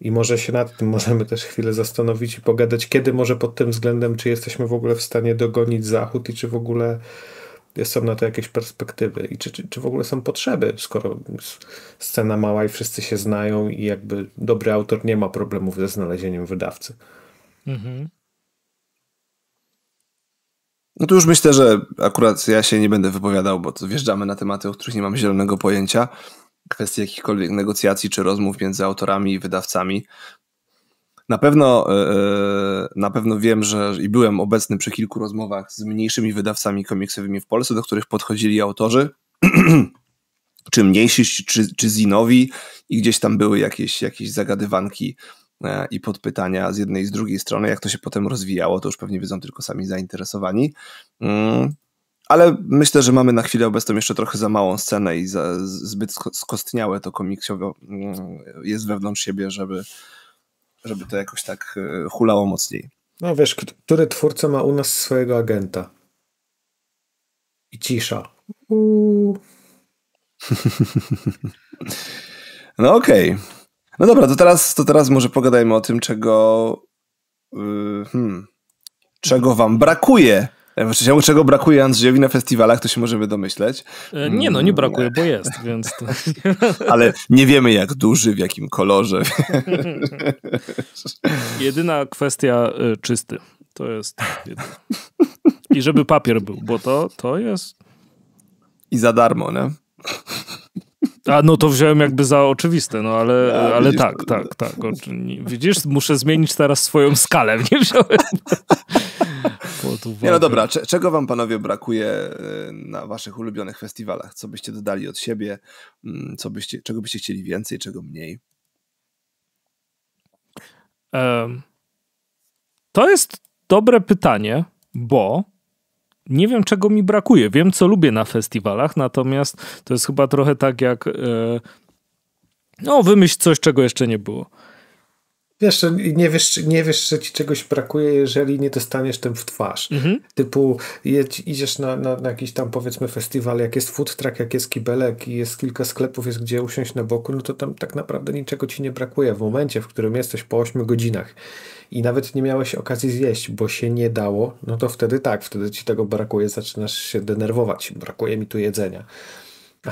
I może się nad tym możemy też chwilę zastanowić i pogadać, kiedy może pod tym względem, czy jesteśmy w ogóle w stanie dogonić Zachód i czy w ogóle są na to jakieś perspektywy i czy, czy, czy w ogóle są potrzeby, skoro scena mała i wszyscy się znają i jakby dobry autor nie ma problemów ze znalezieniem wydawcy. Mhm. No tu już myślę, że akurat ja się nie będę wypowiadał, bo wjeżdżamy na tematy, o których nie mam zielonego pojęcia. Kwestie jakichkolwiek negocjacji czy rozmów między autorami i wydawcami. Na pewno, e, e, na pewno wiem, że i byłem obecny przy kilku rozmowach z mniejszymi wydawcami komiksowymi w Polsce, do których podchodzili autorzy, czy mniejsi, czy, czy zinowi, i gdzieś tam były jakieś, jakieś zagadywanki E, i podpytania z jednej i z drugiej strony. Jak to się potem rozwijało, to już pewnie wiedzą tylko sami zainteresowani. Mm, ale myślę, że mamy na chwilę obecną jeszcze trochę za małą scenę i za, zbyt skostniałe to komiksowo mm, jest wewnątrz siebie, żeby, żeby to jakoś tak e, hulało mocniej. No wiesz, który twórca ma u nas swojego agenta? I cisza. Uuu. no okej. Okay. No dobra, to teraz, to teraz może pogadajmy o tym, czego. Yy, hmm, czego wam brakuje e, Właściwie czego brakuje Andrzejowi na festiwalach, to się możemy domyśleć. E, nie no, nie brakuje, bo jest, więc... To... Ale nie wiemy jak duży, w jakim kolorze. Jedyna kwestia e, czysty. To jest... I żeby papier był, bo to, to jest... I za darmo, nie? A no to wziąłem jakby za oczywiste, no ale, A, ale tak, tak, tak. O, widzisz, muszę zmienić teraz swoją skalę, nie wziąłem. Nie, no dobra, czego wam panowie brakuje y, na waszych ulubionych festiwalach? Co byście dodali od siebie? Mm, co byście, czego byście chcieli więcej, czego mniej? Um, to jest dobre pytanie, bo nie wiem, czego mi brakuje. Wiem, co lubię na festiwalach, natomiast to jest chyba trochę tak jak. E, no, wymyśl coś, czego jeszcze nie było. Wiesz, nie wiesz, nie wiesz, że ci czegoś brakuje, jeżeli nie dostaniesz tym w twarz. Mhm. Typu jedź, idziesz na, na, na, jakiś tam powiedzmy festiwal, jak jest food truck, jak jest kibelek i jest kilka sklepów, jest gdzie usiąść na boku, no to tam tak naprawdę niczego ci nie brakuje w momencie, w którym jesteś po 8 godzinach i nawet nie miałeś okazji zjeść, bo się nie dało, no to wtedy tak, wtedy ci tego brakuje, zaczynasz się denerwować, brakuje mi tu jedzenia.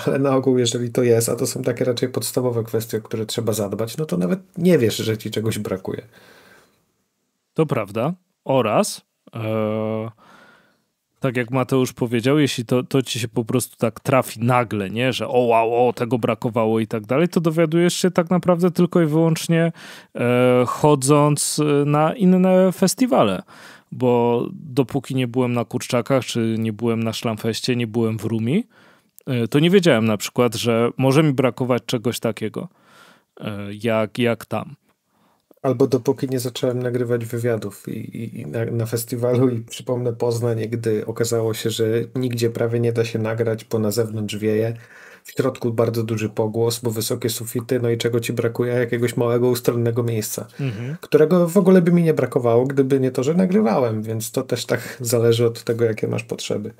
Ale na ogół, jeżeli to jest, a to są takie raczej podstawowe kwestie, o które trzeba zadbać, no to nawet nie wiesz, że ci czegoś brakuje. To prawda. Oraz. Yy tak jak Mateusz powiedział, jeśli to, to ci się po prostu tak trafi nagle, nie, że o wow, o, tego brakowało i tak dalej, to dowiadujesz się tak naprawdę tylko i wyłącznie e, chodząc e, na inne festiwale. Bo dopóki nie byłem na kurczakach, czy nie byłem na szlamfeście, nie byłem w Rumi, e, to nie wiedziałem na przykład, że może mi brakować czegoś takiego e, jak, jak tam. Albo dopóki nie zacząłem nagrywać wywiadów i, i, i na, na, festiwalu mhm. i przypomnę Poznań, gdy okazało się, że nigdzie prawie nie da się nagrać, bo na zewnątrz wieje, w środku bardzo duży pogłos, bo wysokie sufity, no i czego ci brakuje? Jakiegoś małego, ustronnego miejsca, mhm. którego w ogóle by mi nie brakowało, gdyby nie to, że nagrywałem, więc to też tak zależy od tego, jakie masz potrzeby.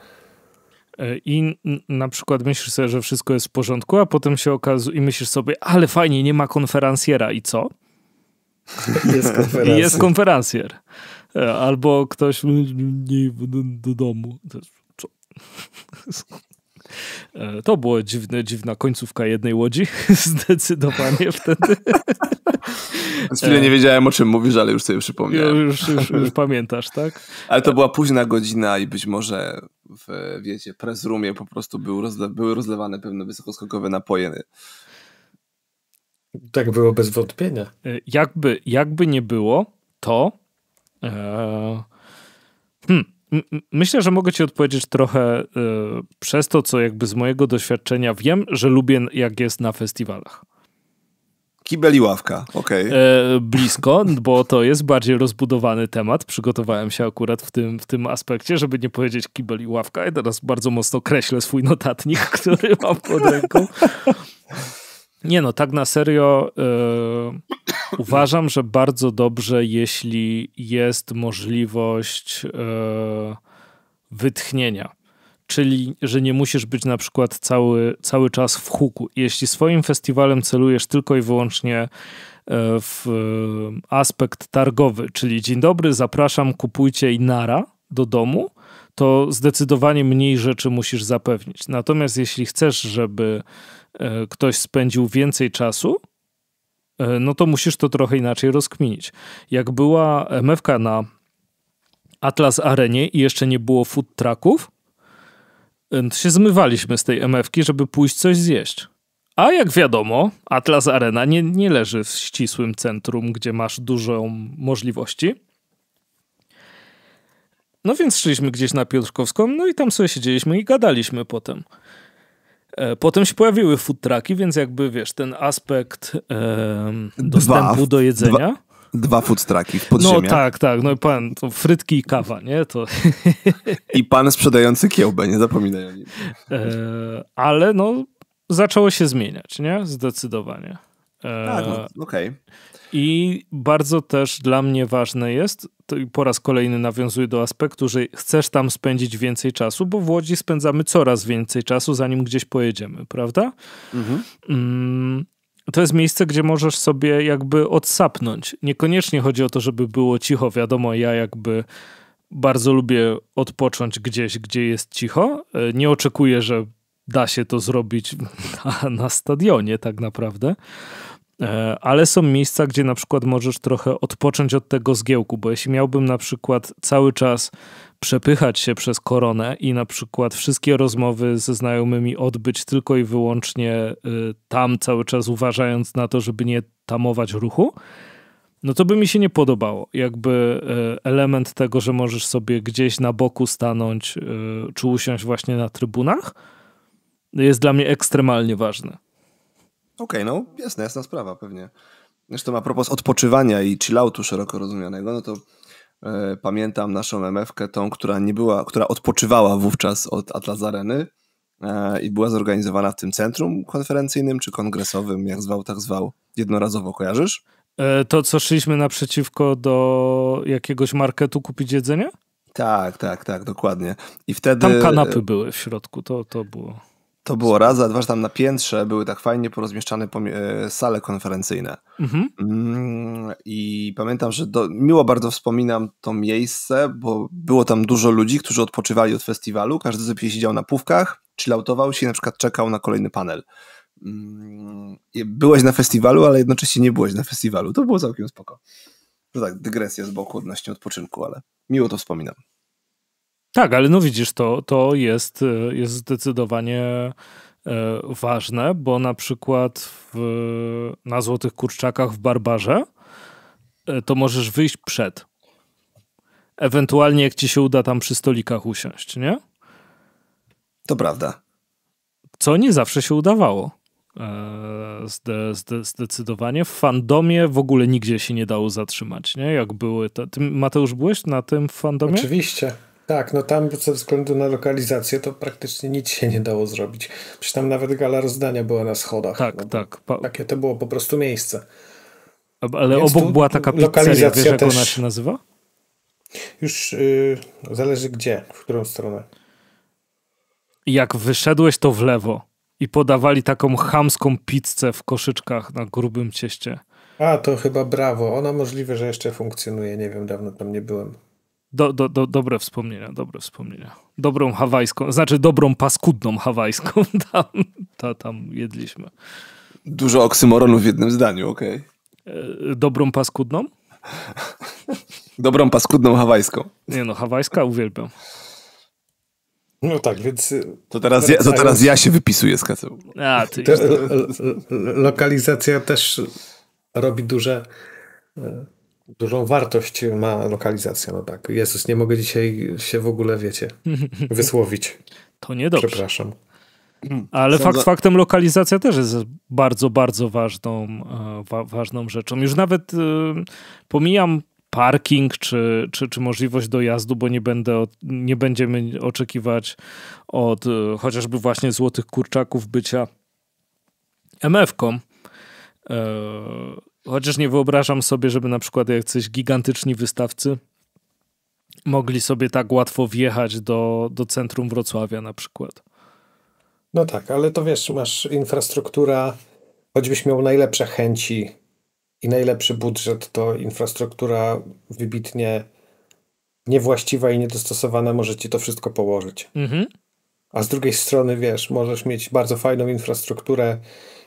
E, I na przykład myślisz sobie, że wszystko jest w porządku, a potem się okazuje i myślisz sobie, ale fajnie, nie ma konferencjera i co? Jest konferencjer. Jest konferencjer. Albo ktoś do domu. Co? E, to była dziwne, dziwna końcówka jednej łodzi, zdecydowanie wtedy. Z chwilę nie e, wiedziałem o czym mówisz, ale już sobie przypomniałem. Już, już, już pamiętasz, tak? Ale to była późna godzina i być może w, wiecie, press po prostu był rozle były rozlewane pewne wysokoskokowe napoje tak było bez wątpienia. E, jakby, jakby nie było, to e, hmm, myślę, że mogę ci odpowiedzieć trochę e, przez to, co jakby z mojego doświadczenia wiem, że lubię jak jest na festiwalach. Kibel i ławka, okej. Okay. E, blisko, bo to jest bardziej rozbudowany temat. Przygotowałem się akurat w tym, w tym aspekcie, żeby nie powiedzieć kibel i ławka. I teraz bardzo mocno kreślę swój notatnik, który mam pod ręką. Nie no, tak na serio e, uważam, że bardzo dobrze, jeśli jest możliwość e, wytchnienia. Czyli, że nie musisz być na przykład cały, cały czas w huku. Jeśli swoim festiwalem celujesz tylko i wyłącznie e, w aspekt targowy, czyli dzień dobry, zapraszam, kupujcie i nara do domu, to zdecydowanie mniej rzeczy musisz zapewnić. Natomiast jeśli chcesz, żeby E, ktoś spędził więcej czasu, e, no to musisz to trochę inaczej rozkminić. Jak była MFK na Atlas Arenie i jeszcze nie było food trucków, e, to się zmywaliśmy z tej MFki, żeby pójść coś zjeść. A jak wiadomo, Atlas Arena nie, nie leży w ścisłym centrum, gdzie masz dużo możliwości. No więc szliśmy gdzieś na Piotrkowską, no i tam sobie siedzieliśmy i gadaliśmy potem. E, potem się pojawiły food trucki, więc jakby wiesz, ten aspekt e, dostępu dwa, do jedzenia. Dwa, dwa food trucki w podziemiach. No tak, tak. No i pan, to frytki i kawa, nie? To... I pan sprzedający kiełbę, nie zapominaj o nim. E, ale no, zaczęło się zmieniać, nie? Zdecydowanie. Tak, no, e, okej. Okay. I bardzo też dla mnie ważne jest, to po raz kolejny nawiązuję do aspektu, że chcesz tam spędzić więcej czasu, bo w Łodzi spędzamy coraz więcej czasu, zanim gdzieś pojedziemy, prawda? Mhm. Mm, to jest miejsce, gdzie możesz sobie jakby odsapnąć. Niekoniecznie chodzi o to, żeby było cicho. Wiadomo, ja jakby bardzo lubię odpocząć gdzieś, gdzie jest cicho. E, nie oczekuję, że da się to zrobić na, na stadionie tak naprawdę. E, ale są miejsca, gdzie na przykład możesz trochę odpocząć od tego zgiełku, bo jeśli miałbym na przykład cały czas przepychać się przez koronę i na przykład wszystkie rozmowy ze znajomymi odbyć tylko i wyłącznie e, tam, cały czas uważając na to, żeby nie tamować ruchu, no to by mi się nie podobało. Jakby e, element tego, że możesz sobie gdzieś na boku stanąć czy usiąść właśnie na trybunach, jest dla mnie ekstremalnie ważny. Okej, okay, no jasna, jasna sprawa pewnie. Zresztą a propos odpoczywania i chilloutu szeroko rozumianego, no to e, pamiętam naszą MF-kę, tą, która nie była, która odpoczywała wówczas od Atlas Areny e, i była zorganizowana w tym centrum konferencyjnym czy kongresowym, jak zwał, tak zwał. Jednorazowo kojarzysz? E, to, co szliśmy naprzeciwko do jakiegoś marketu kupić jedzenie? Tak, tak, tak, dokładnie. I wtedy... Tam kanapy były w środku, to, to było. To było raz, a dwa, że tam na piętrze były tak fajnie porozmieszczane e, sale konferencyjne. Mhm. Mm, I pamiętam, że do, miło bardzo wspominam to miejsce, bo było tam dużo ludzi, którzy odpoczywali od festiwalu. Każdy sobie siedział na pówkach, chilloutował się i na przykład czekał na kolejny panel. Mm, byłeś na festiwalu, ale jednocześnie nie byłeś na festiwalu. To było całkiem spoko. No tak, dygresja z boku odnośnie odpoczynku, ale miło to wspominam. Tak, ale no widzisz, to, to jest, e, jest zdecydowanie e, ważne, bo na przykład w, na Złotych Kurczakach w Barbarze e, to możesz wyjść przed. Ewentualnie jak ci się uda tam przy stolikach usiąść, nie? To prawda. Co nie zawsze się udawało. Zde, zde, zdecydowanie. W fandomie w ogóle nigdzie się nie dało zatrzymać, nie? Jak były te... Ty, Mateusz, byłeś na tym fandomie? Oczywiście. Tak, no tam ze względu na lokalizację to praktycznie nic się nie dało zrobić. Przecież tam nawet gala rozdania była na schodach. Tak, no, tak. Pa... Takie to było po prostu miejsce. Ale Więc obok była taka pizzeria, wiesz jak też... ona się nazywa? Już yy, zależy gdzie, w którą stronę. Jak wyszedłeś to w lewo i podawali taką chamską pizzę w koszyczkach na grubym cieście. A, to chyba brawo. Ona możliwe, że jeszcze funkcjonuje. Nie wiem, dawno tam nie byłem. Do, do, do, dobre wspomnienia, dobre wspomnienia. Dobrą hawajską, znaczy dobrą paskudną hawajską tam, ta, tam jedliśmy. Dużo oksymoronów w jednym zdaniu, okej. Okay. E, dobrą paskudną? Dobrą paskudną hawajską. Nie no, hawajska uwielbiam. No tak, więc... E, to teraz, ja, to teraz ja się wypisuję z kaceł. A, ty Te, e, Lokalizacja też robi duże dużą wartość ma lokalizacja, no tak. Jezus, nie mogę dzisiaj się w ogóle, wiecie, wysłowić. To niedobrze. Przepraszam. Ale fakt faktem lokalizacja też jest bardzo, bardzo ważną, e, wa ważną rzeczą. Już nawet y, pomijam parking czy, czy, czy możliwość dojazdu, bo nie, będę, od, nie będziemy oczekiwać od y, chociażby właśnie złotych kurczaków bycia MF-ką. Y, Chociaż nie wyobrażam sobie, żeby na przykład jacyś gigantyczni wystawcy mogli sobie tak łatwo wjechać do, do centrum Wrocławia na przykład. No tak, ale to wiesz, masz infrastruktura, choćbyś miał najlepsze chęci i najlepszy budżet, to infrastruktura wybitnie niewłaściwa i niedostosowana może ci to wszystko położyć. Mhm. A z drugiej strony, wiesz, możesz mieć bardzo fajną infrastrukturę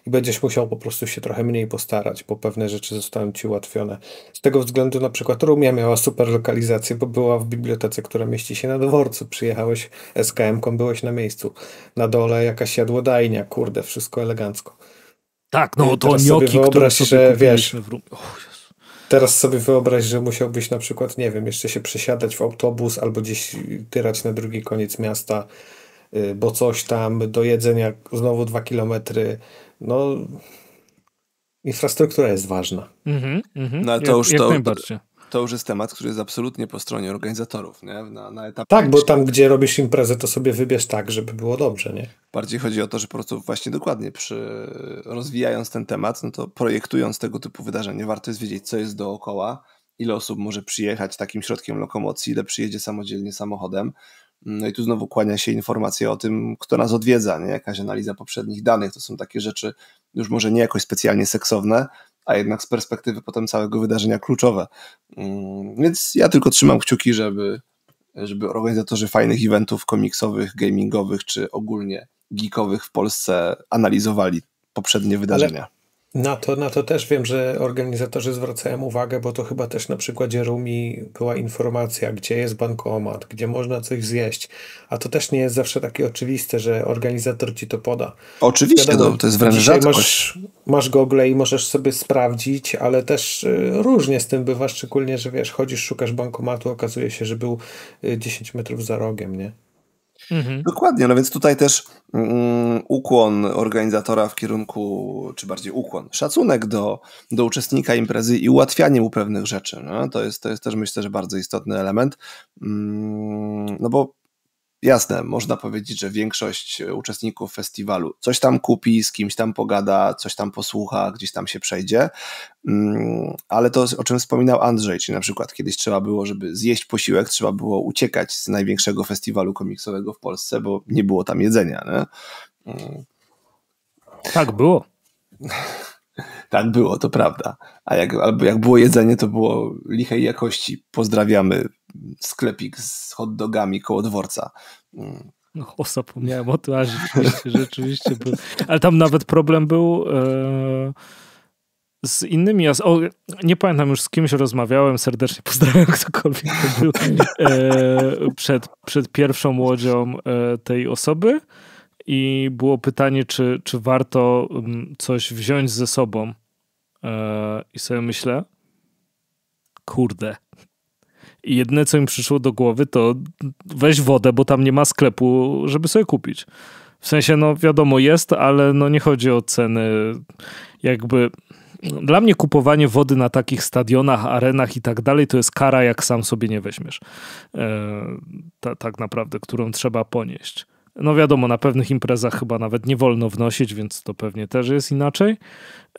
i będziesz musiał po prostu się trochę mniej postarać, bo pewne rzeczy zostaną ci ułatwione. Z tego względu na przykład Rumia miała super lokalizację, bo była w bibliotece, która mieści się na dworcu. Przyjechałeś SKM-ką, byłeś na miejscu. Na dole jakaś jadłodajnia, kurde, wszystko elegancko. Tak, no to nioki, które sobie że, wiesz, w Teraz sobie wyobraź, że musiałbyś na przykład, nie wiem, jeszcze się przesiadać w autobus albo gdzieś tyrać na drugi koniec miasta, y, bo coś tam do jedzenia znowu dwa kilometry, no infrastruktura jest ważna. Mm-hmm, mm-hmm. No ale to jak, już jak to, najbardziej. To już jest temat, który jest absolutnie po stronie organizatorów, nie? Na, na etapie tak, bo tam, gdzie robisz imprezę, to sobie wybierz tak, żeby było dobrze, nie? Bardziej chodzi o to, że po prostu właśnie dokładnie przy, rozwijając ten temat, no to projektując tego typu wydarzenie, warto jest wiedzieć, co jest dookoła, ile osób może przyjechać takim środkiem lokomocji, ile przyjedzie samodzielnie samochodem, no i tu znowu kłania się informacja o tym, kto nas odwiedza, nie? jakaś analiza poprzednich danych. To są takie rzeczy już może nie jakoś specjalnie seksowne, a jednak z perspektywy potem całego wydarzenia kluczowe. Mm, więc ja tylko trzymam kciuki, żeby, żeby organizatorzy fajnych eventów komiksowych, gamingowych czy ogólnie geekowych w Polsce analizowali poprzednie wydarzenia. Ale na to, na to też wiem, że organizatorzy zwracają uwagę, bo to chyba też na przykładzie Rumi była informacja, gdzie jest bankomat, gdzie można coś zjeść. A to też nie jest zawsze takie oczywiste, że organizator ci to poda. Oczywiście, no, Wiadomo, to jest wręcz rzadkość. Masz, masz Google i możesz sobie sprawdzić, ale też y, różnie z tym bywa, szczególnie, że wiesz, chodzisz, szukasz bankomatu, okazuje się, że był 10 y, metrów za rogiem, nie? Mhm. Dokładnie, no więc tutaj też mm, ukłon organizatora w kierunku, czy bardziej ukłon, szacunek do, do uczestnika imprezy i ułatwianie mu pewnych rzeczy. No? To, jest, to jest też myślę, że bardzo istotny element, mm, no bo Jasne, można powiedzieć, że większość e, uczestników festiwalu coś tam kupi, z kimś tam pogada, coś tam posłucha, gdzieś tam się przejdzie, mm, ale to, o czym wspominał Andrzej, czyli na przykład kiedyś trzeba było, żeby zjeść posiłek, trzeba było uciekać z największego festiwalu komiksowego w Polsce, bo nie było tam jedzenia. Nie? Mm. Tak było. Tak było, to prawda. A jak, albo jak było jedzenie, to było lichej jakości. Pozdrawiamy sklepik z hotdogami koło dworca. Mm. No, o, zapomniałem o tym, a rzeczywiście, rzeczywiście był. Ale tam nawet problem był e, z innymi. O, nie pamiętam już z kimś rozmawiałem, serdecznie pozdrawiam ktokolwiek to był e, przed, przed pierwszą łodzią e, tej osoby i było pytanie, czy, czy warto mm, coś wziąć ze sobą. E, I sobie myślę, kurde. I jedne, co mi przyszło do głowy, to weź wodę, bo tam nie ma sklepu, żeby sobie kupić. W sensie, no wiadomo, jest, ale no nie chodzi o ceny. Jakby dla mnie kupowanie wody na takich stadionach, arenach i tak dalej, to jest kara, jak sam sobie nie weźmiesz. E, ta, tak naprawdę, którą trzeba ponieść. No wiadomo, na pewnych imprezach chyba nawet nie wolno wnosić, więc to pewnie też jest inaczej.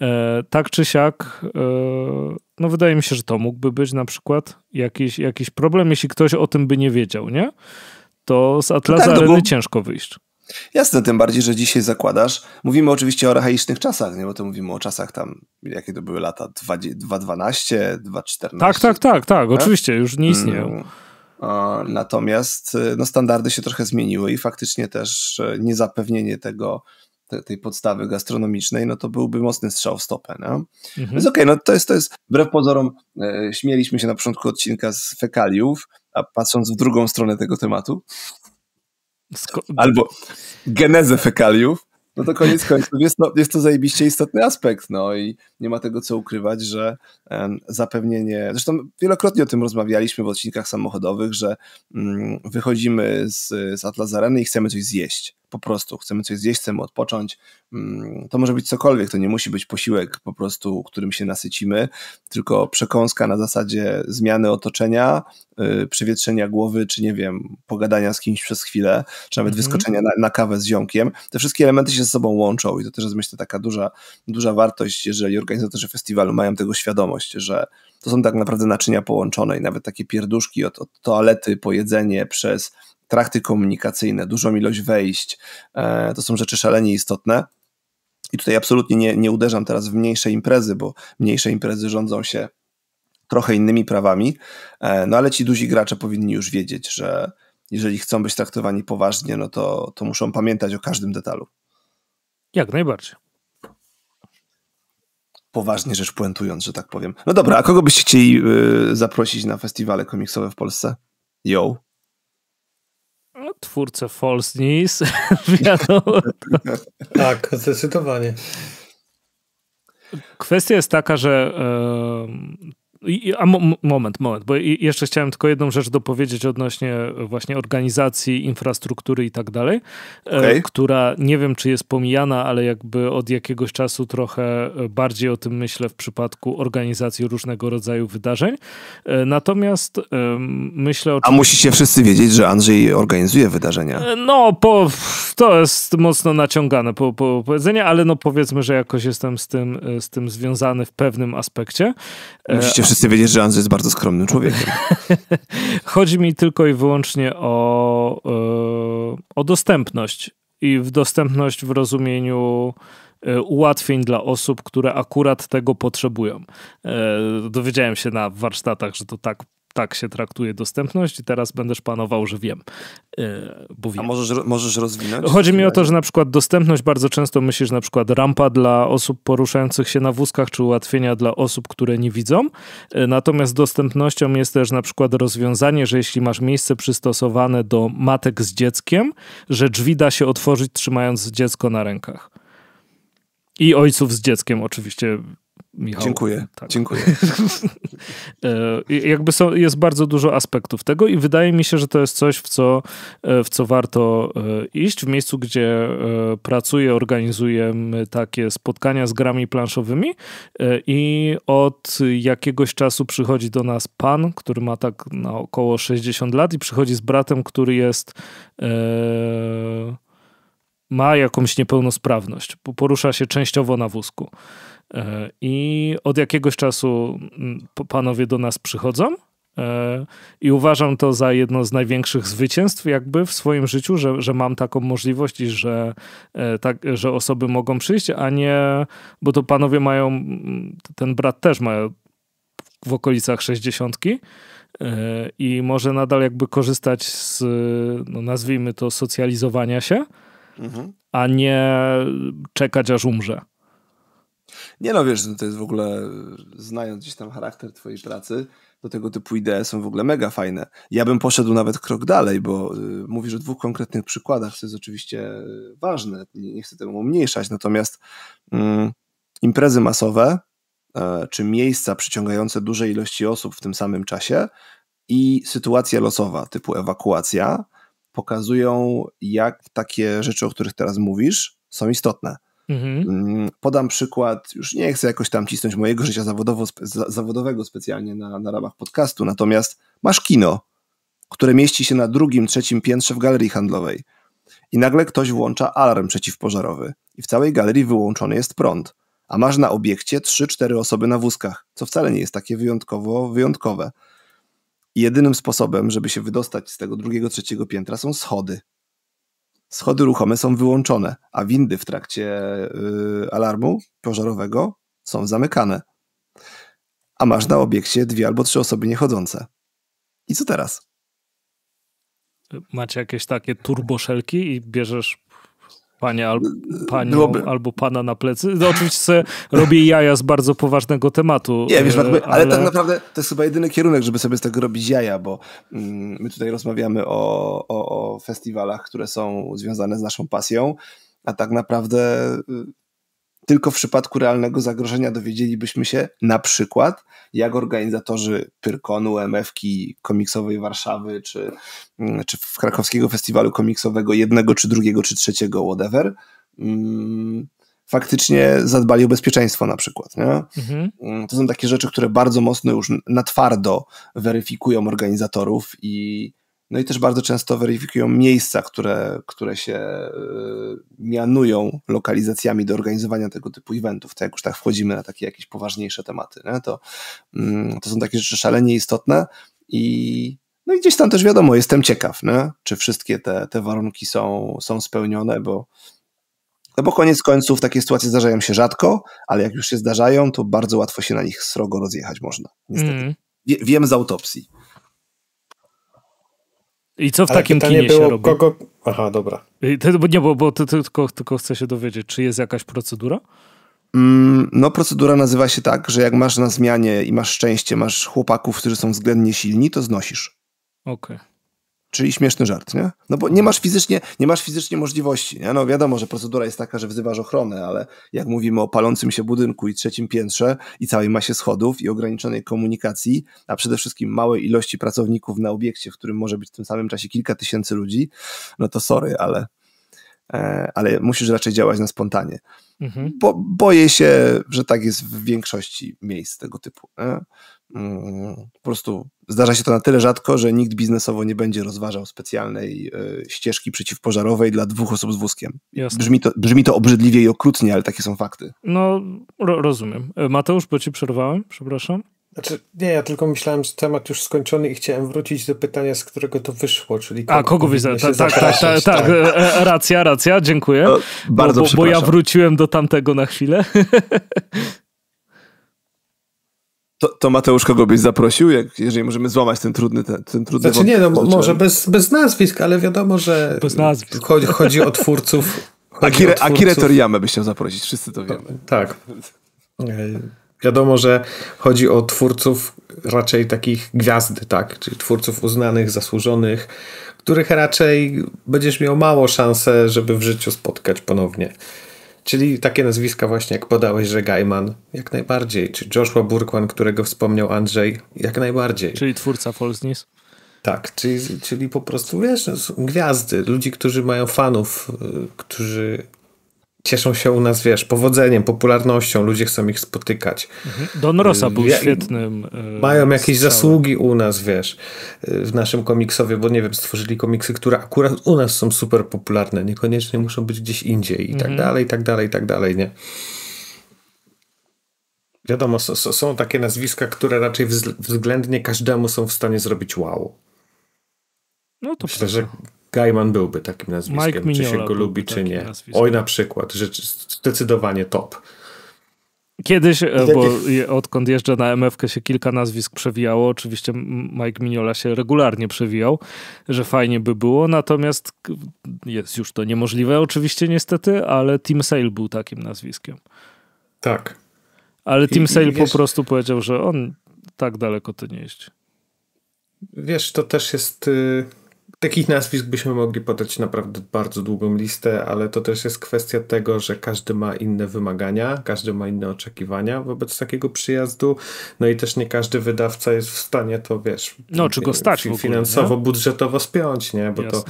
E, tak czy siak, e, no wydaje mi się, że to mógłby być na przykład jakiś, jakiś problem, jeśli ktoś o tym by nie wiedział, nie? To z Atlasa no tak, no Areny bo... ciężko wyjść. Jasne, tym bardziej, że dzisiaj zakładasz. Mówimy oczywiście o archaicznych czasach, nie? bo to mówimy o czasach tam, jakie to były lata 2.12, 12, Tak, tak, tak, tak, tak, oczywiście, już nie istnieją. Mm. Natomiast y, no, standardy się trochę zmieniły i faktycznie też y, niezapewnienie tego, tej podstawy gastronomicznej, no to byłby mocny strzał w stopę. No? Mhm. Więc okej, okay, no to jest, to jest, wbrew pozorom, y, śmieliśmy się na początku odcinka z fekaliów, a patrząc w drugą stronę tego tematu, Sko albo genezę fekaliów, no to koniec końców jest, jest to zajebiście istotny aspekt, no i nie ma tego co ukrywać, że um, zapewnienie, zresztą wielokrotnie o tym rozmawialiśmy w odcinkach samochodowych, że um, wychodzimy z, z Atlas Areny i chcemy coś zjeść po prostu chcemy coś zjeść, chcemy odpocząć. Mm, to może być cokolwiek, to nie musi być posiłek po prostu, którym się nasycimy, tylko przekąska na zasadzie zmiany otoczenia, y, przewietrzenia głowy, czy nie wiem, pogadania z kimś przez chwilę, czy nawet mm -hmm. wyskoczenia na, na, kawę z ziomkiem. Te wszystkie elementy się ze sobą łączą i to też jest myślę taka duża, duża wartość, jeżeli organizatorzy festiwalu mają tego świadomość, że to są tak naprawdę naczynia połączone i nawet takie pierduszki od, od toalety po jedzenie przez trakty komunikacyjne, dużą ilość wejść. E, to są rzeczy szalenie istotne. I tutaj absolutnie nie, nie uderzam teraz w mniejsze imprezy, bo mniejsze imprezy rządzą się trochę innymi prawami, e, no ale ci duzi gracze powinni już wiedzieć, że jeżeli chcą być traktowani poważnie, no to, to muszą pamiętać o każdym detalu. Jak najbardziej. Poważnie rzecz puentując, że tak powiem. No dobra, a kogo byście chcieli y, zaprosić na festiwale komiksowe w Polsce? Yo twórcę False News, wiadomo. tak, zdecydowanie. Kwestia jest taka, że a moment, moment, bo jeszcze chciałem tylko jedną rzecz dopowiedzieć odnośnie właśnie organizacji, infrastruktury i tak dalej, e, okay. która nie wiem, czy jest pomijana, ale jakby od jakiegoś czasu trochę bardziej o tym myślę w przypadku organizacji różnego rodzaju wydarzeń. E, natomiast myślę o... A musicie wszyscy wiedzieć, że Andrzej organizuje wydarzenia. E, no, po to jest mocno naciągane po, po powiedzenie, ale no powiedzmy, że jakoś jestem z tym, z tym związany w pewnym aspekcie. E, Musicie wszyscy wiedzieć, że Andrzej jest bardzo skromnym człowiekiem. Chodzi mi tylko i wyłącznie o, e, o dostępność i w dostępność w rozumieniu e, ułatwień dla osób, które akurat tego potrzebują. Dowiedziałem się na warsztatach, że to tak tak się traktuje dostępność i teraz będziesz panował, że wiem. E, bo wiem. A możesz, możesz rozwinąć? Chodzi mi o to, że na przykład dostępność bardzo często myślisz na przykład rampa dla osób poruszających się na wózkach, czy ułatwienia dla osób, które nie widzą. E, natomiast dostępnością jest też na przykład rozwiązanie, że jeśli masz miejsce przystosowane do matek z dzieckiem, że drzwi da się otworzyć trzymając dziecko na rękach. I ojców z dzieckiem oczywiście Michał. Dziękuję, tak. dziękuję. E, jakby są, jest bardzo dużo aspektów tego i wydaje mi się, że to jest coś, w co, e, w co warto e, iść. W miejscu, gdzie pracuję, organizujemy takie spotkania z grami planszowymi i od jakiegoś czasu przychodzi do nas pan, który ma tak na no, około 60 lat i przychodzi z bratem, który jest... ma jakąś niepełnosprawność, porusza się częściowo na wózku. E, I od jakiegoś czasu mm, panowie do nas przychodzą. E, I uważam to za jedno z największych zwycięstw, jakby w swoim życiu, że, że mam taką możliwość i że, e, tak, że osoby mogą przyjść, a nie, bo to panowie mają, ten brat też ma w okolicach 60 i może nadal jakby korzystać z, no nazwijmy to, socjalizowania się, mhm. a nie czekać aż umrze. Nie no, wiesz, no to jest w ogóle, znając gdzieś tam charakter twojej pracy, to tego typu idee są w ogóle mega fajne. Ja bym poszedł nawet krok dalej, bo y, mówisz o dwóch konkretnych przykładach, co jest oczywiście y, ważne, nie, nie chcę temu umniejszać, natomiast y, imprezy masowe y, czy miejsca przyciągające duże ilości osób w tym samym czasie i sytuacja losowa typu ewakuacja pokazują, jak takie rzeczy, o których teraz mówisz, są istotne Mhm. Mm, podam przykład, już nie chcę jakoś tam cisnąć mojego życia zawodowo, zawodowego specjalnie na, na ramach podcastu, natomiast masz kino, które mieści się na drugim, trzecim piętrze w galerii handlowej. I nagle ktoś włącza alarm przeciwpożarowy, i w całej galerii wyłączony jest prąd. A masz na obiekcie 3-4 osoby na wózkach, co wcale nie jest takie wyjątkowo wyjątkowe. I jedynym sposobem, żeby się wydostać z tego drugiego, trzeciego piętra są schody. Schody ruchome są wyłączone, a windy w trakcie y, alarmu pożarowego są zamykane. A masz na obiekcie dwie albo trzy osoby niechodzące. I co teraz? Macie jakieś takie turboszelki i bierzesz Panie al panią, Byłoby... albo pana na plecy. No, oczywiście robię jaja z bardzo poważnego tematu. Nie, wiesz, ale... ale tak naprawdę to jest chyba jedyny kierunek, żeby sobie z tego robić jaja, bo mm, my tutaj rozmawiamy o, o, o festiwalach, które są związane z naszą pasją, a tak naprawdę y, tylko w przypadku realnego zagrożenia dowiedzielibyśmy się na przykład, jak organizatorzy Pyrkonu, MF-ki komiksowej Warszawy, czy, mm, czy w krakowskiego festiwalu komiksowego jednego, czy drugiego, czy trzeciego, whatever, mm, faktycznie zadbali o bezpieczeństwo na przykład. Nie? Mhm. Mm, to są takie rzeczy, które bardzo mocno już na twardo weryfikują organizatorów i no i też bardzo często weryfikują miejsca, które, które się y, mianują lokalizacjami do organizowania tego typu eventów. To jak już tak wchodzimy na takie jakieś poważniejsze tematy, nie? To, mm, to są takie rzeczy szalenie istotne i no i gdzieś tam też wiadomo, jestem ciekaw, nie? czy wszystkie te, te warunki są, są spełnione, bo, no bo koniec końców takie sytuacje zdarzają się rzadko, ale jak już się zdarzają, to bardzo łatwo się na nich srogo rozjechać można. Niestety. Mm. Wie, wiem z autopsji. I co w Ale takim kinie było, się robi? Kogo... Aha, dobra. Nie, bo, bo to, to, tylko, tylko chcę się dowiedzieć, czy jest jakaś procedura? Mm, no, procedura nazywa się tak, że jak masz na zmianie i masz szczęście, masz chłopaków, którzy są względnie silni, to znosisz. Okej. Okay. Czyli śmieszny żart, nie? No bo nie masz fizycznie, nie masz fizycznie możliwości, nie? No wiadomo, że procedura jest taka, że wzywasz ochronę, ale jak mówimy o palącym się budynku i trzecim piętrze i całej masie schodów i ograniczonej komunikacji, a przede wszystkim małej ilości pracowników na obiekcie, w którym może być w tym samym czasie kilka tysięcy ludzi, no to sorry, ale, e, ale musisz raczej działać na spontanie. Mhm. Bo, boję się, że tak jest w większości miejsc tego typu. Nie? po prostu zdarza się to na tyle rzadko, że nikt biznesowo nie będzie rozważał specjalnej e, ścieżki przeciwpożarowej dla dwóch osób z wózkiem. Brzmi to, brzmi to obrzydliwie i okrutnie, ale takie są fakty. No, ro rozumiem. E, Mateusz, bo ci przerwałem, przepraszam. Znaczy, nie, ja tylko myślałem, że temat już skończony i chciałem wrócić do pytania, z którego to wyszło, czyli... A, kogo widzę? Tak, tak, tak, tak, tak, racja, racja, dziękuję. O, no, bardzo bo, bo, bo ja wróciłem do tamtego na chwilę. To, to Mateusz, kogo byś zaprosił, jak, jeżeli możemy złamać ten trudny ten, ten trudny Znaczy nie, no, może bez, bez nazwisk, ale wiadomo, że bez nazwisk. Chodzi, chodzi o twórców. A Akire, o twórców. Akire Toriyama byś chciał zaprosić, wszyscy to wiemy. Tak. E, wiadomo, że chodzi o twórców raczej takich gwiazdy, tak? Czyli twórców uznanych, zasłużonych, których raczej będziesz miał mało szansę, żeby w życiu spotkać ponownie. Czyli takie nazwiska właśnie jak podałeś, że Gaiman jak najbardziej, czy Joshua Burkman, którego wspomniał Andrzej, jak najbardziej. Czyli twórca Polsnis. Tak, czyli, czyli po prostu wiesz, gwiazdy, ludzi, którzy mają fanów, y, którzy cieszą się u nas, wiesz, powodzeniem, popularnością, ludzie chcą ich spotykać. Mhm. Don Rosa y, był świetnym. Y, mają jakieś zasługi u nas, wiesz, y, w naszym komiksowie, bo nie wiem, stworzyli komiksy, które akurat u nas są super popularne, niekoniecznie muszą być gdzieś indziej i tak mhm. dalej, i tak dalej, i tak dalej, nie? Wiadomo, są, są takie nazwiska, które raczej względnie każdemu są w stanie zrobić wow. No to Myślę, że Gaiman byłby takim nazwiskiem, Mike czy się go lubi, czy nie. Nazwiskiem. Oj, na przykład, rzecz, zdecydowanie top. Kiedyś, e, bo odkąd jeżdżę na MFK się kilka nazwisk przewijało, oczywiście Mike Mignola się regularnie przewijał, że fajnie by było, natomiast jest już to niemożliwe oczywiście niestety, ale Tim Sale był takim nazwiskiem. Tak. Ale Tim Sale wiesz, po prostu powiedział, że on tak daleko to nie jeździ. Wiesz, to też jest... Y, Takich nazwisk byśmy mogli podać naprawdę bardzo długą listę, ale to też jest kwestia tego, że każdy ma inne wymagania, każdy ma inne oczekiwania wobec takiego przyjazdu, no i też nie każdy wydawca jest w stanie to, wiesz, no, czy go stać ogóle, finansowo, nie? budżetowo spiąć, nie? Bo Jasne. to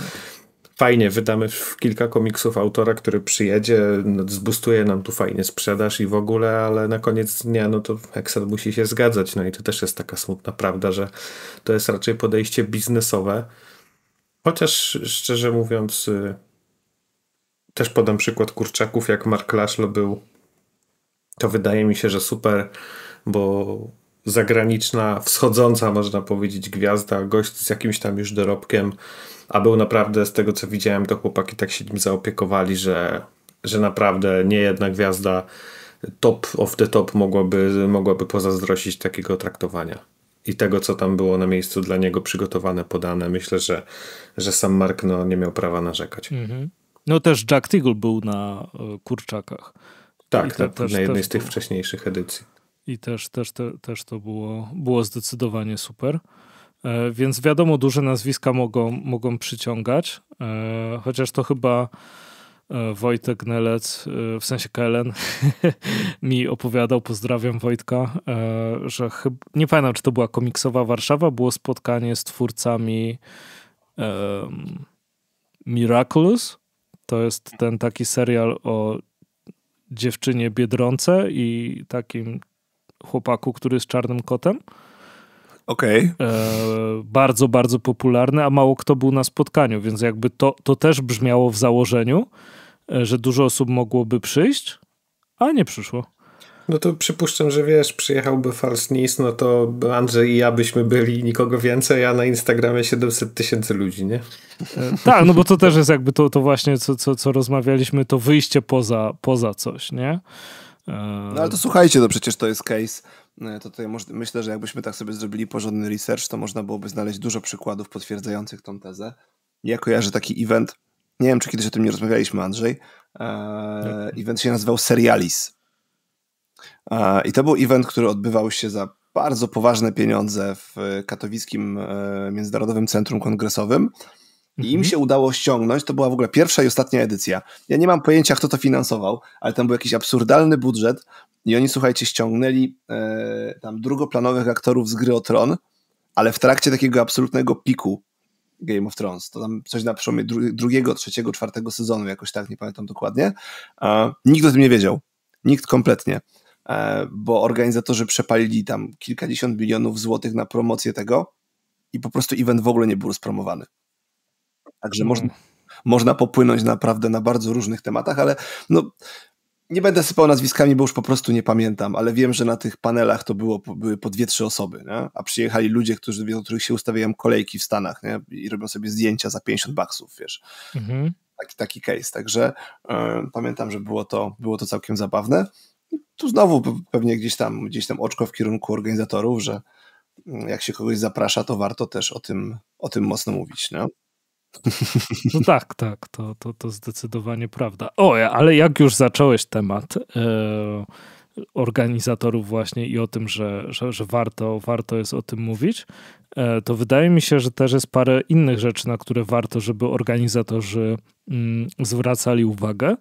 fajnie, wydamy kilka komiksów autora, który przyjedzie, no, zbustuje nam tu fajnie sprzedaż i w ogóle, ale na koniec dnia, no to Excel musi się zgadzać. No i to też jest taka smutna prawda, że to jest raczej podejście biznesowe. Chociaż szczerze mówiąc, y, też podam przykład kurczaków, jak Mark Laszlo był. To wydaje mi się, że super, bo zagraniczna, wschodząca, można powiedzieć, gwiazda, gość z jakimś tam już dorobkiem, a był naprawdę, z tego co widziałem, to chłopaki tak się nim zaopiekowali, że, że naprawdę nie jedna gwiazda top of the top mogłaby, mogłaby pozazdrościć takiego traktowania i tego, co tam było na miejscu dla niego przygotowane, podane. Myślę, że, że sam Mark no, nie miał prawa narzekać. Mhm. No też Jack Tiggle był na e, kurczakach. Tak, na, też, na, jednej z tych był. wcześniejszych edycji. I też, też, te, też to było, było zdecydowanie super. E, więc wiadomo, duże nazwiska mogą, mogą przyciągać, e, chociaż to chyba E, Wojtek Nelec, e, w sensie KLN, mi opowiadał, pozdrawiam Wojtka, e, że chyba, nie pamiętam, czy to była komiksowa Warszawa, było spotkanie z twórcami um, Miraculous. To jest ten taki serial o dziewczynie biedronce i takim chłopaku, który jest czarnym kotem. Okej. Bardzo, bardzo popularny, a mało kto był na spotkaniu, więc jakby to, to też brzmiało w założeniu, że dużo osób mogłoby przyjść, a nie przyszło. No to przypuszczam, że wiesz, przyjechałby Falsnis, no to Andrzej i ja byśmy byli nikogo więcej, a na Instagramie 700 tysięcy ludzi, nie? E, tak, no bo to też jest jakby to, to właśnie, co, co, co rozmawialiśmy, to wyjście poza, poza coś, nie? E, no ale to słuchajcie, to no przecież to jest case. E, to tutaj myślę, że jakbyśmy tak sobie zrobili porządny research, to można byłoby znaleźć dużo przykładów potwierdzających tą tezę. Ja kojarzę taki event, nie wiem, czy kiedyś o tym nie rozmawialiśmy, Andrzej. E, tak. event się nazywał Serialis. E, I to był event, który odbywał się za bardzo poważne pieniądze w katowickim e, Międzynarodowym Centrum Kongresowym. I im mhm. się udało ściągnąć, to była w ogóle pierwsza i ostatnia edycja. Ja nie mam pojęcia, kto to finansował, ale tam był jakiś absurdalny budżet i oni, słuchajcie, ściągnęli e, tam drugoplanowych aktorów z gry o Tron, ale w trakcie takiego absolutnego piku Game of Thrones. To tam coś na przełomie dru drugiego, trzeciego, czwartego sezonu, jakoś tak, nie pamiętam dokładnie. E, nikt o tym nie wiedział. Nikt kompletnie. E, bo organizatorzy przepalili tam kilkadziesiąt milionów złotych na promocję tego i po prostu event w ogóle nie był rozpromowany. Także hmm. można, można popłynąć naprawdę na bardzo różnych tematach, ale no, nie będę sypał nazwiskami, bo już po prostu nie pamiętam, ale wiem, że na tych panelach to było, były po dwie, trzy osoby, nie? a przyjechali ludzie, którzy, do których się ustawiają kolejki w Stanach nie? i robią sobie zdjęcia za 50 baksów, wiesz. Mhm. Taki, taki case, także y, pamiętam, że było to, było to całkiem zabawne. I tu znowu pewnie gdzieś tam, gdzieś tam oczko w kierunku organizatorów, że mm, jak się kogoś zaprasza, to warto też o tym, o tym mocno mówić. nie? No tak, tak, to, to, to zdecydowanie prawda. O, ale jak już zacząłeś temat e, organizatorów właśnie i o tym, że, że, że, warto, warto jest o tym mówić, e, to wydaje mi się, że też jest parę innych rzeczy, na które warto, żeby organizatorzy m, mm, zwracali uwagę.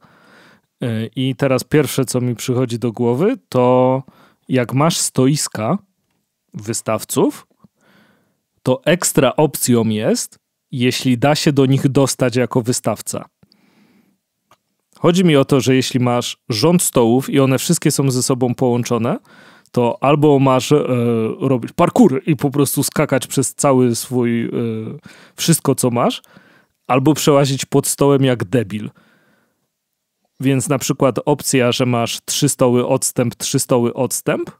E, I teraz pierwsze, co mi przychodzi do głowy, to jak masz stoiska wystawców, to ekstra opcją jest, jeśli da się do nich dostać jako wystawca. Chodzi mi o to, że jeśli masz rząd stołów i one wszystkie są ze sobą połączone, to albo masz e, robić parkour i po prostu skakać przez cały swój e, wszystko, co masz, albo przełazić pod stołem jak debil. Więc na przykład opcja, że masz trzy stoły odstęp, trzy stoły odstęp,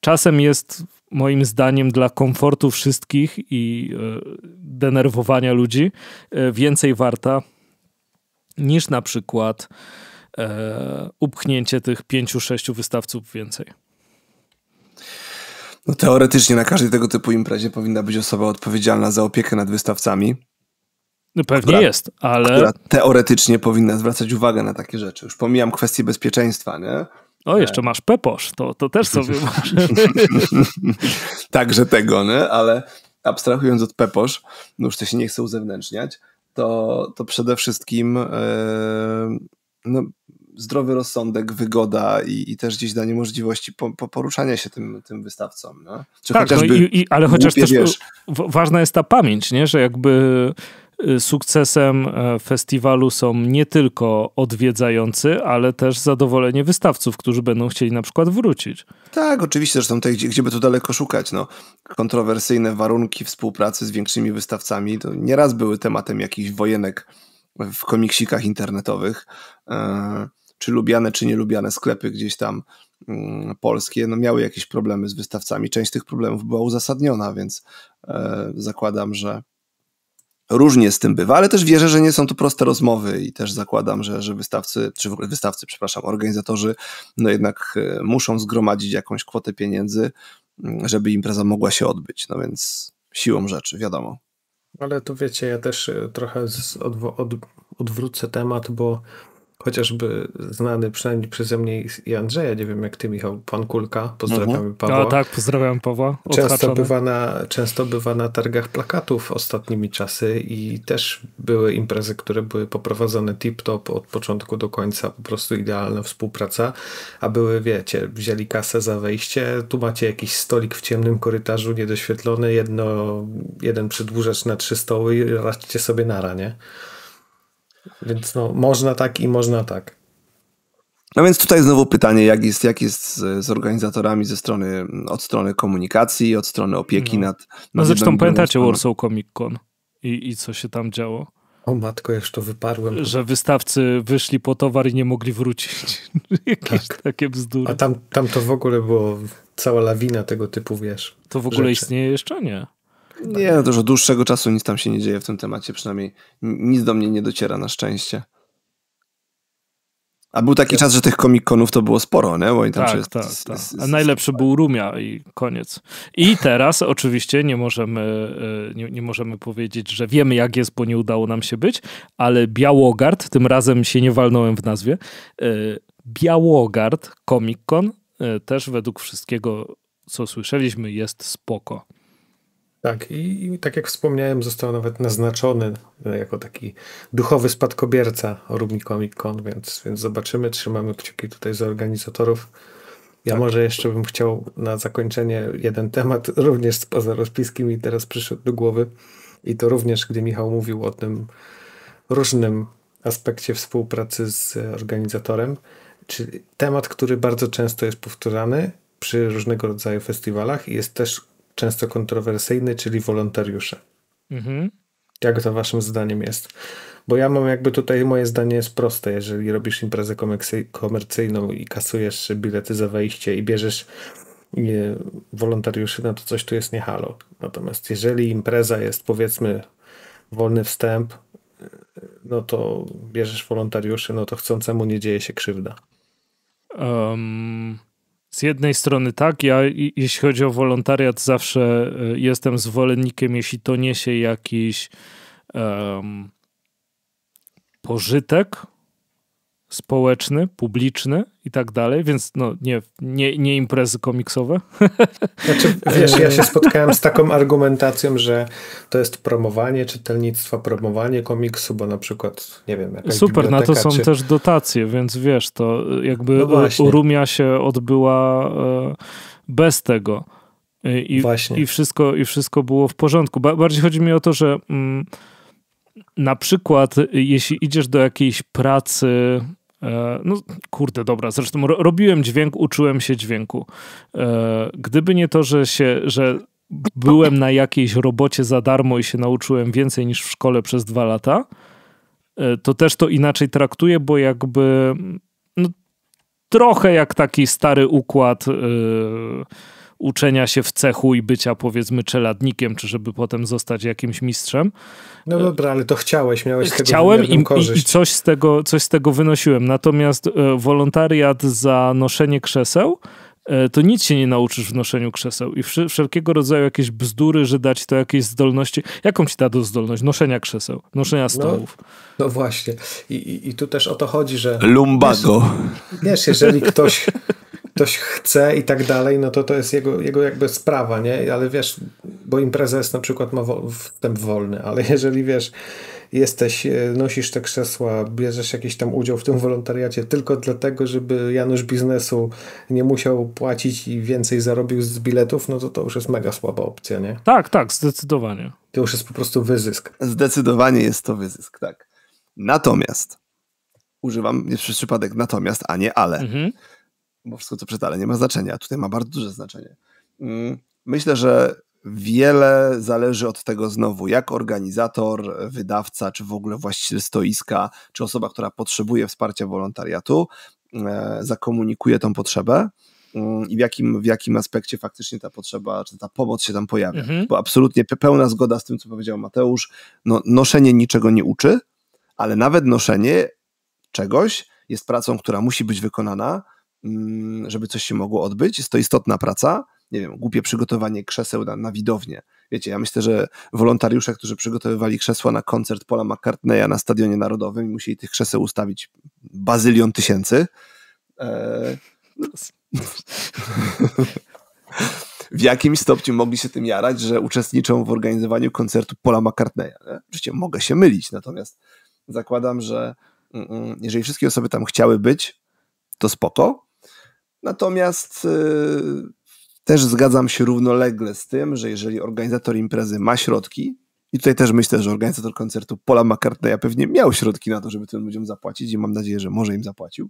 czasem jest moim zdaniem dla komfortu wszystkich i e, denerwowania ludzi e, więcej warta niż na przykład e, upchnięcie tych pięciu, sześciu wystawców więcej. No teoretycznie na każdej tego typu imprezie powinna być osoba odpowiedzialna za opiekę nad wystawcami. No pewnie która, jest, ale. Która teoretycznie powinna zwracać uwagę na takie rzeczy. Już pomijam kwestię bezpieczeństwa, nie? O, tak. jeszcze masz peposz, to, to też sobie masz. Także tego, nie? ale abstrahując od peposz, no już to się nie chcę uzewnętrzniać, to, to przede wszystkim yy, no, zdrowy rozsądek, wygoda i, i też gdzieś danie możliwości po, po poruszania się tym, tym wystawcom. No? Czy tak, no i, i, ale chociaż też wiesz, ważna jest ta pamięć, nie? że jakby Y, sukcesem e, festiwalu są nie tylko odwiedzający, ale też zadowolenie wystawców, którzy będą chcieli na przykład wrócić. Tak, oczywiście, zresztą tutaj, gdzie, gdzie by tu daleko szukać. No, kontrowersyjne warunki współpracy z większymi wystawcami to nieraz były tematem jakichś wojenek w komiksikach internetowych. E, czy lubiane, czy nielubiane sklepy gdzieś tam mm, polskie no miały jakieś problemy z wystawcami. Część tych problemów była uzasadniona, więc e, zakładam, że Różnie z tym bywa, ale też wierzę, że nie są to proste rozmowy i też zakładam, że, że wystawcy, czy wystawcy, przepraszam, organizatorzy, no jednak e, muszą zgromadzić jakąś kwotę pieniędzy, mm, żeby impreza mogła się odbyć. No więc siłą rzeczy, wiadomo. Ale tu wiecie, ja też e, trochę od, od, odwrócę temat, bo chociażby znany przynajmniej przeze mnie i Andrzeja, nie wiem jak ty Michał, pan Kulka, pozdrawiamy mhm. Pawła. A tak, pozdrawiam Pawła. Często bywa, na, często bywa na targach plakatów ostatnimi czasy i też były imprezy, które były poprowadzone tip-top od początku do końca, po prostu idealna współpraca, a były, wiecie, wzięli kasę za wejście, tu macie jakiś stolik w ciemnym korytarzu, niedoświetlony, jedno, jeden przedłużacz na trzy stoły i radźcie sobie nara, nie? Więc no, można tak i można tak. No więc tutaj znowu pytanie, jak jest, jak jest z, z organizatorami ze strony, od strony komunikacji, od strony opieki no. nad... no zresztą pamiętacie Warsaw Comic Con i, i co się tam działo? O matko, jeszcze wyparłem. Że wystawcy wyszli po towar i nie mogli wrócić. Jakieś tak. takie bzdury. A tam, tam to w ogóle było cała lawina tego typu, wiesz. To w ogóle rzeczy. istnieje jeszcze? Nie. Nie, no to już od dłuższego czasu nic tam się nie dzieje w tym temacie, przynajmniej nic do mnie nie dociera na szczęście. A był taki czas, że tych komikonów to było sporo, nie? Bo i tam tak, się... tak, tak. A najlepszy był Rumia i koniec. I teraz oczywiście nie możemy, e, nie, nie, możemy powiedzieć, że wiemy jak jest, bo nie udało nam się być, ale Białogard, tym razem się nie walnąłem w nazwie, e, Białogard Comic Con e, też według wszystkiego, co słyszeliśmy, jest spoko. Tak, i, i, tak jak wspomniałem, został nawet naznaczony e, jako taki duchowy spadkobierca Rubin Comic Con, więc, więc zobaczymy, trzymamy kciuki tutaj za organizatorów. Ja tak. może jeszcze bym chciał na zakończenie jeden temat, również poza rozpiskiem i teraz przyszedł do głowy. I to również, gdy Michał mówił o tym różnym aspekcie współpracy z organizatorem, czyli temat, który bardzo często jest powtarzany przy różnego rodzaju festiwalach i jest też często kontrowersyjny, czyli wolontariusze. Mhm. Jak to waszym zdaniem jest? Bo ja mam jakby tutaj, moje zdanie jest proste. Jeżeli robisz imprezę komercyjną i kasujesz bilety za wejście i bierzesz e, wolontariuszy, no to coś tu jest nie halo. Natomiast jeżeli impreza jest powiedzmy wolny wstęp, e, no to bierzesz wolontariuszy, no to chcącemu nie dzieje się krzywda. Um, z jednej strony tak, ja jeśli chodzi o wolontariat, zawsze e, jestem zwolennikiem, jeśli to niesie jakiś um, pożytek społeczny, publiczny i tak dalej, więc no nie, nie, nie imprezy komiksowe. Znaczy, wiesz, ja się spotkałem z taką argumentacją, że to jest promowanie czytelnictwa, promowanie komiksu, bo na przykład, nie wiem, Super, na to są czy... też dotacje, więc wiesz, to jakby no się odbyła e, bez tego. E, I, właśnie. i, wszystko, I wszystko było w porządku. Bardziej chodzi mi o to, że... Mm, na przykład, jeśli idziesz do jakiejś pracy E, no kurde, dobra, zresztą robiłem dźwięk, uczyłem się dźwięku. E, gdyby nie to, że się, że byłem na jakiejś robocie za darmo i się nauczyłem więcej niż w szkole przez dwa lata, e, to też to inaczej traktuję, bo jakby no, trochę jak taki stary układ. Yy, uczenia się w cechu i bycia powiedzmy czeladnikiem, czy żeby potem zostać jakimś mistrzem. No e, dobra, ale to chciałeś, miałeś Chciałem tego Chciałem i, i coś, z tego, coś z tego wynosiłem. Natomiast e, wolontariat za noszenie krzeseł e, to nic się nie nauczysz w noszeniu krzeseł i wszelkiego rodzaju jakieś bzdury, że dać to jakieś zdolności. Jaką ci da do zdolność? Noszenia krzeseł, noszenia no, stołów. No, no właśnie. I, I, tu też o to chodzi, że... Lumbago. Wiesz, wiesz jeżeli ktoś ktoś chce i tak dalej, no to to jest jego, jego jakby sprawa, nie? Ale wiesz, bo impreza jest na przykład ma wstęp wolny, ale jeżeli wiesz, jesteś, e, nosisz te krzesła, bierzesz jakiś tam udział w tym wolontariacie tylko dlatego, żeby Janusz biznesu nie musiał płacić i więcej zarobił z biletów, no to to już jest mega słaba opcja, nie? Tak, tak, zdecydowanie. To już jest po prostu wyzysk. Zdecydowanie jest to wyzysk, tak. Natomiast używam nie przypadek natomiast, a nie ale. Mhm bo wszystko co przetale nie ma znaczenia. Tutaj ma bardzo duże znaczenie. Mm, myślę, że wiele zależy od tego znowu, jak organizator, wydawca, czy w ogóle właściciel stoiska, czy osoba, która potrzebuje wsparcia wolontariatu, e, zakomunikuje tą potrzebę mm, i w jakim, w jakim aspekcie faktycznie ta potrzeba, czy ta pomoc się tam pojawia. Mhm. Bo absolutnie pełna zgoda z tym, co powiedział Mateusz. No, noszenie niczego nie uczy, ale nawet noszenie czegoś jest pracą, która musi być wykonana Mm, żeby coś się mogło odbyć. Jest to istotna praca. Nie wiem, głupie przygotowanie krzeseł na, na widownię. Wiecie, ja myślę, że wolontariusze, którzy przygotowywali krzesła na koncert Paula McCartneya na Stadionie Narodowym i musieli tych krzeseł ustawić bazylion tysięcy. E, no, w jakimś stopniu mogli się tym jarać, że uczestniczą w organizowaniu koncertu Paula McCartneya. Oczywiście mogę się mylić, natomiast zakładam, że mm, mm, jeżeli wszystkie osoby tam chciały być, to spoko. Natomiast y, też zgadzam się równolegle z tym, że jeżeli organizator imprezy ma środki, i tutaj też myślę, że organizator koncertu Paula McCartneya pewnie miał środki na to, żeby tym ludziom zapłacić i mam nadzieję, że może im zapłacił,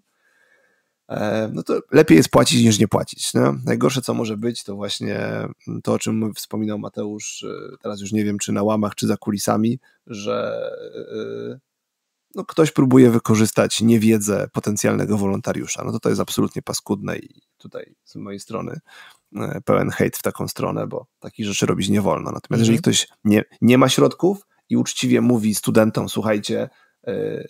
e, no to lepiej jest płacić niż nie płacić. Najgorsze, co może być, to właśnie mm, to, o czym wspominał Mateusz, y, teraz już nie wiem, czy na łamach, czy za kulisami, że y, no, ktoś próbuje wykorzystać niewiedzę potencjalnego wolontariusza. No to to jest absolutnie paskudne i tutaj z mojej strony e, pełen hejt w taką stronę, bo takich rzeczy robić nie wolno. Natomiast mhm. jeżeli ktoś nie, nie ma środków i uczciwie mówi studentom, słuchajcie, e,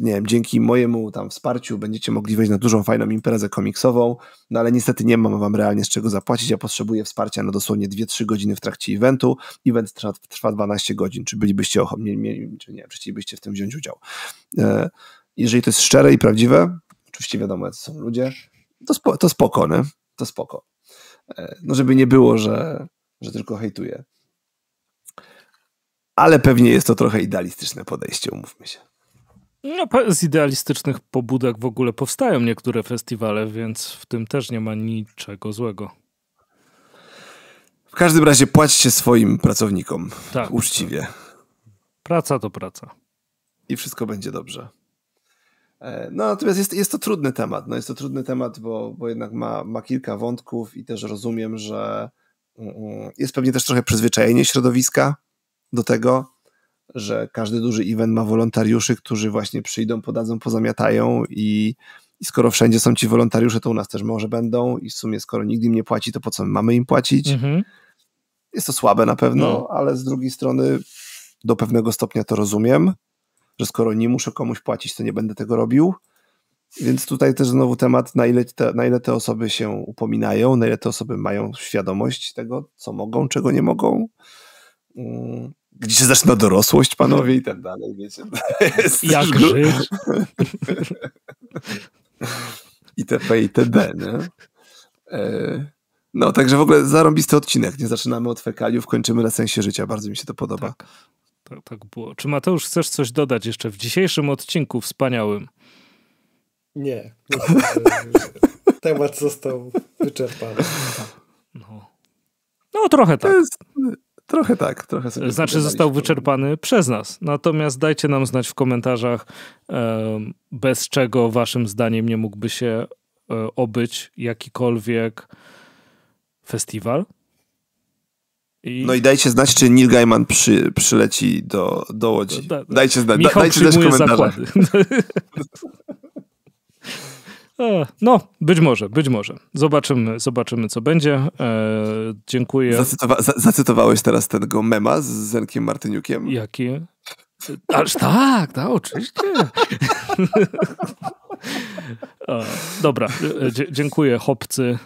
nie wiem, dzięki mojemu tam wsparciu będziecie mogli wejść na dużą, fajną imprezę komiksową, no ale niestety nie mam wam realnie z czego zapłacić, ja potrzebuję wsparcia na dosłownie 2-3 godziny w trakcie eventu, event trwa, trwa 12 godzin, czy bylibyście ochotni, czy nie, czy chcielibyście w tym wziąć udział. E, jeżeli to jest szczere i prawdziwe, oczywiście wiadomo, jacy są ludzie, to, spo, to spoko, nie? to spoko. E, no żeby nie było, że, że tylko hejtuję. Ale pewnie jest to trochę idealistyczne podejście, umówmy się. No, z idealistycznych pobudek w ogóle powstają niektóre festiwale, więc w tym też nie ma niczego złego. W każdym razie płaćcie swoim pracownikom tak, uczciwie. Tak. Praca to praca. I wszystko będzie dobrze. E, no natomiast jest, jest to trudny temat. No, jest to trudny temat, bo, bo jednak ma, ma kilka wątków i też rozumiem, że mm, mm, jest pewnie też trochę przyzwyczajenie środowiska do tego, że każdy duży event ma wolontariuszy, którzy właśnie przyjdą, podadzą, pozamiatają i, i skoro wszędzie są ci wolontariusze, to u nas też może będą i w sumie skoro nikt im nie płaci, to po co mamy im płacić? Mhm. Jest to słabe na pewno, no. ale z drugiej strony do pewnego stopnia to rozumiem, że skoro nie muszę komuś płacić, to nie będę tego robił. Więc tutaj też znowu temat, na ile, te, na ile te osoby się upominają, na ile te osoby mają świadomość tego, co mogą, czego nie mogą. Mm gdzie się zaczyna dorosłość, panowie, i tak dalej, wiecie. Jak żyć? ITP i TD, nie? E, no, także w ogóle zarąbisty odcinek. Nie zaczynamy od fekaliów, kończymy na sensie życia. Bardzo mi się to podoba. Tak, tak, tak było. Czy Mateusz, chcesz coś dodać jeszcze w dzisiejszym odcinku wspaniałym? Nie. Temat został wyczerpany. No, no trochę tak. Jest... Trochę tak, trochę sobie. Znaczy, został wyczerpany przez nas. Natomiast dajcie nam znać w komentarzach, bez czego waszym zdaniem nie mógłby się e, obyć jakikolwiek festiwal. I... No i dajcie znać, czy Neil Gaiman przy, przyleci do, do Łodzi. Da, da. Dajcie znać, da, dajcie znać w komentarzach. E, no, być może, być może. Zobaczymy, zobaczymy co będzie. E, dziękuję. Zacytowa za zacytowałeś teraz tego mema z Zenkiem Martyniukiem? Jaki? Aż tak, tak, oczywiście. dobra, e, dziękuję chłopcy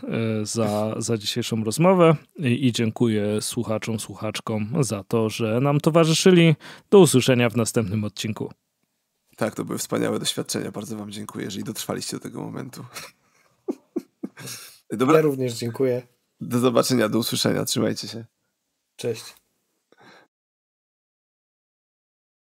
e, za, za dzisiejszą rozmowę i, i dziękuję słuchaczom, słuchaczkom za to, że nam towarzyszyli. Do usłyszenia w następnym odcinku. Tak, to były wspaniałe doświadczenia. Bardzo Wam dziękuję, że dotrwaliście do tego momentu. Dobra. Ja również dziękuję. Do zobaczenia, do usłyszenia. Trzymajcie się. Cześć.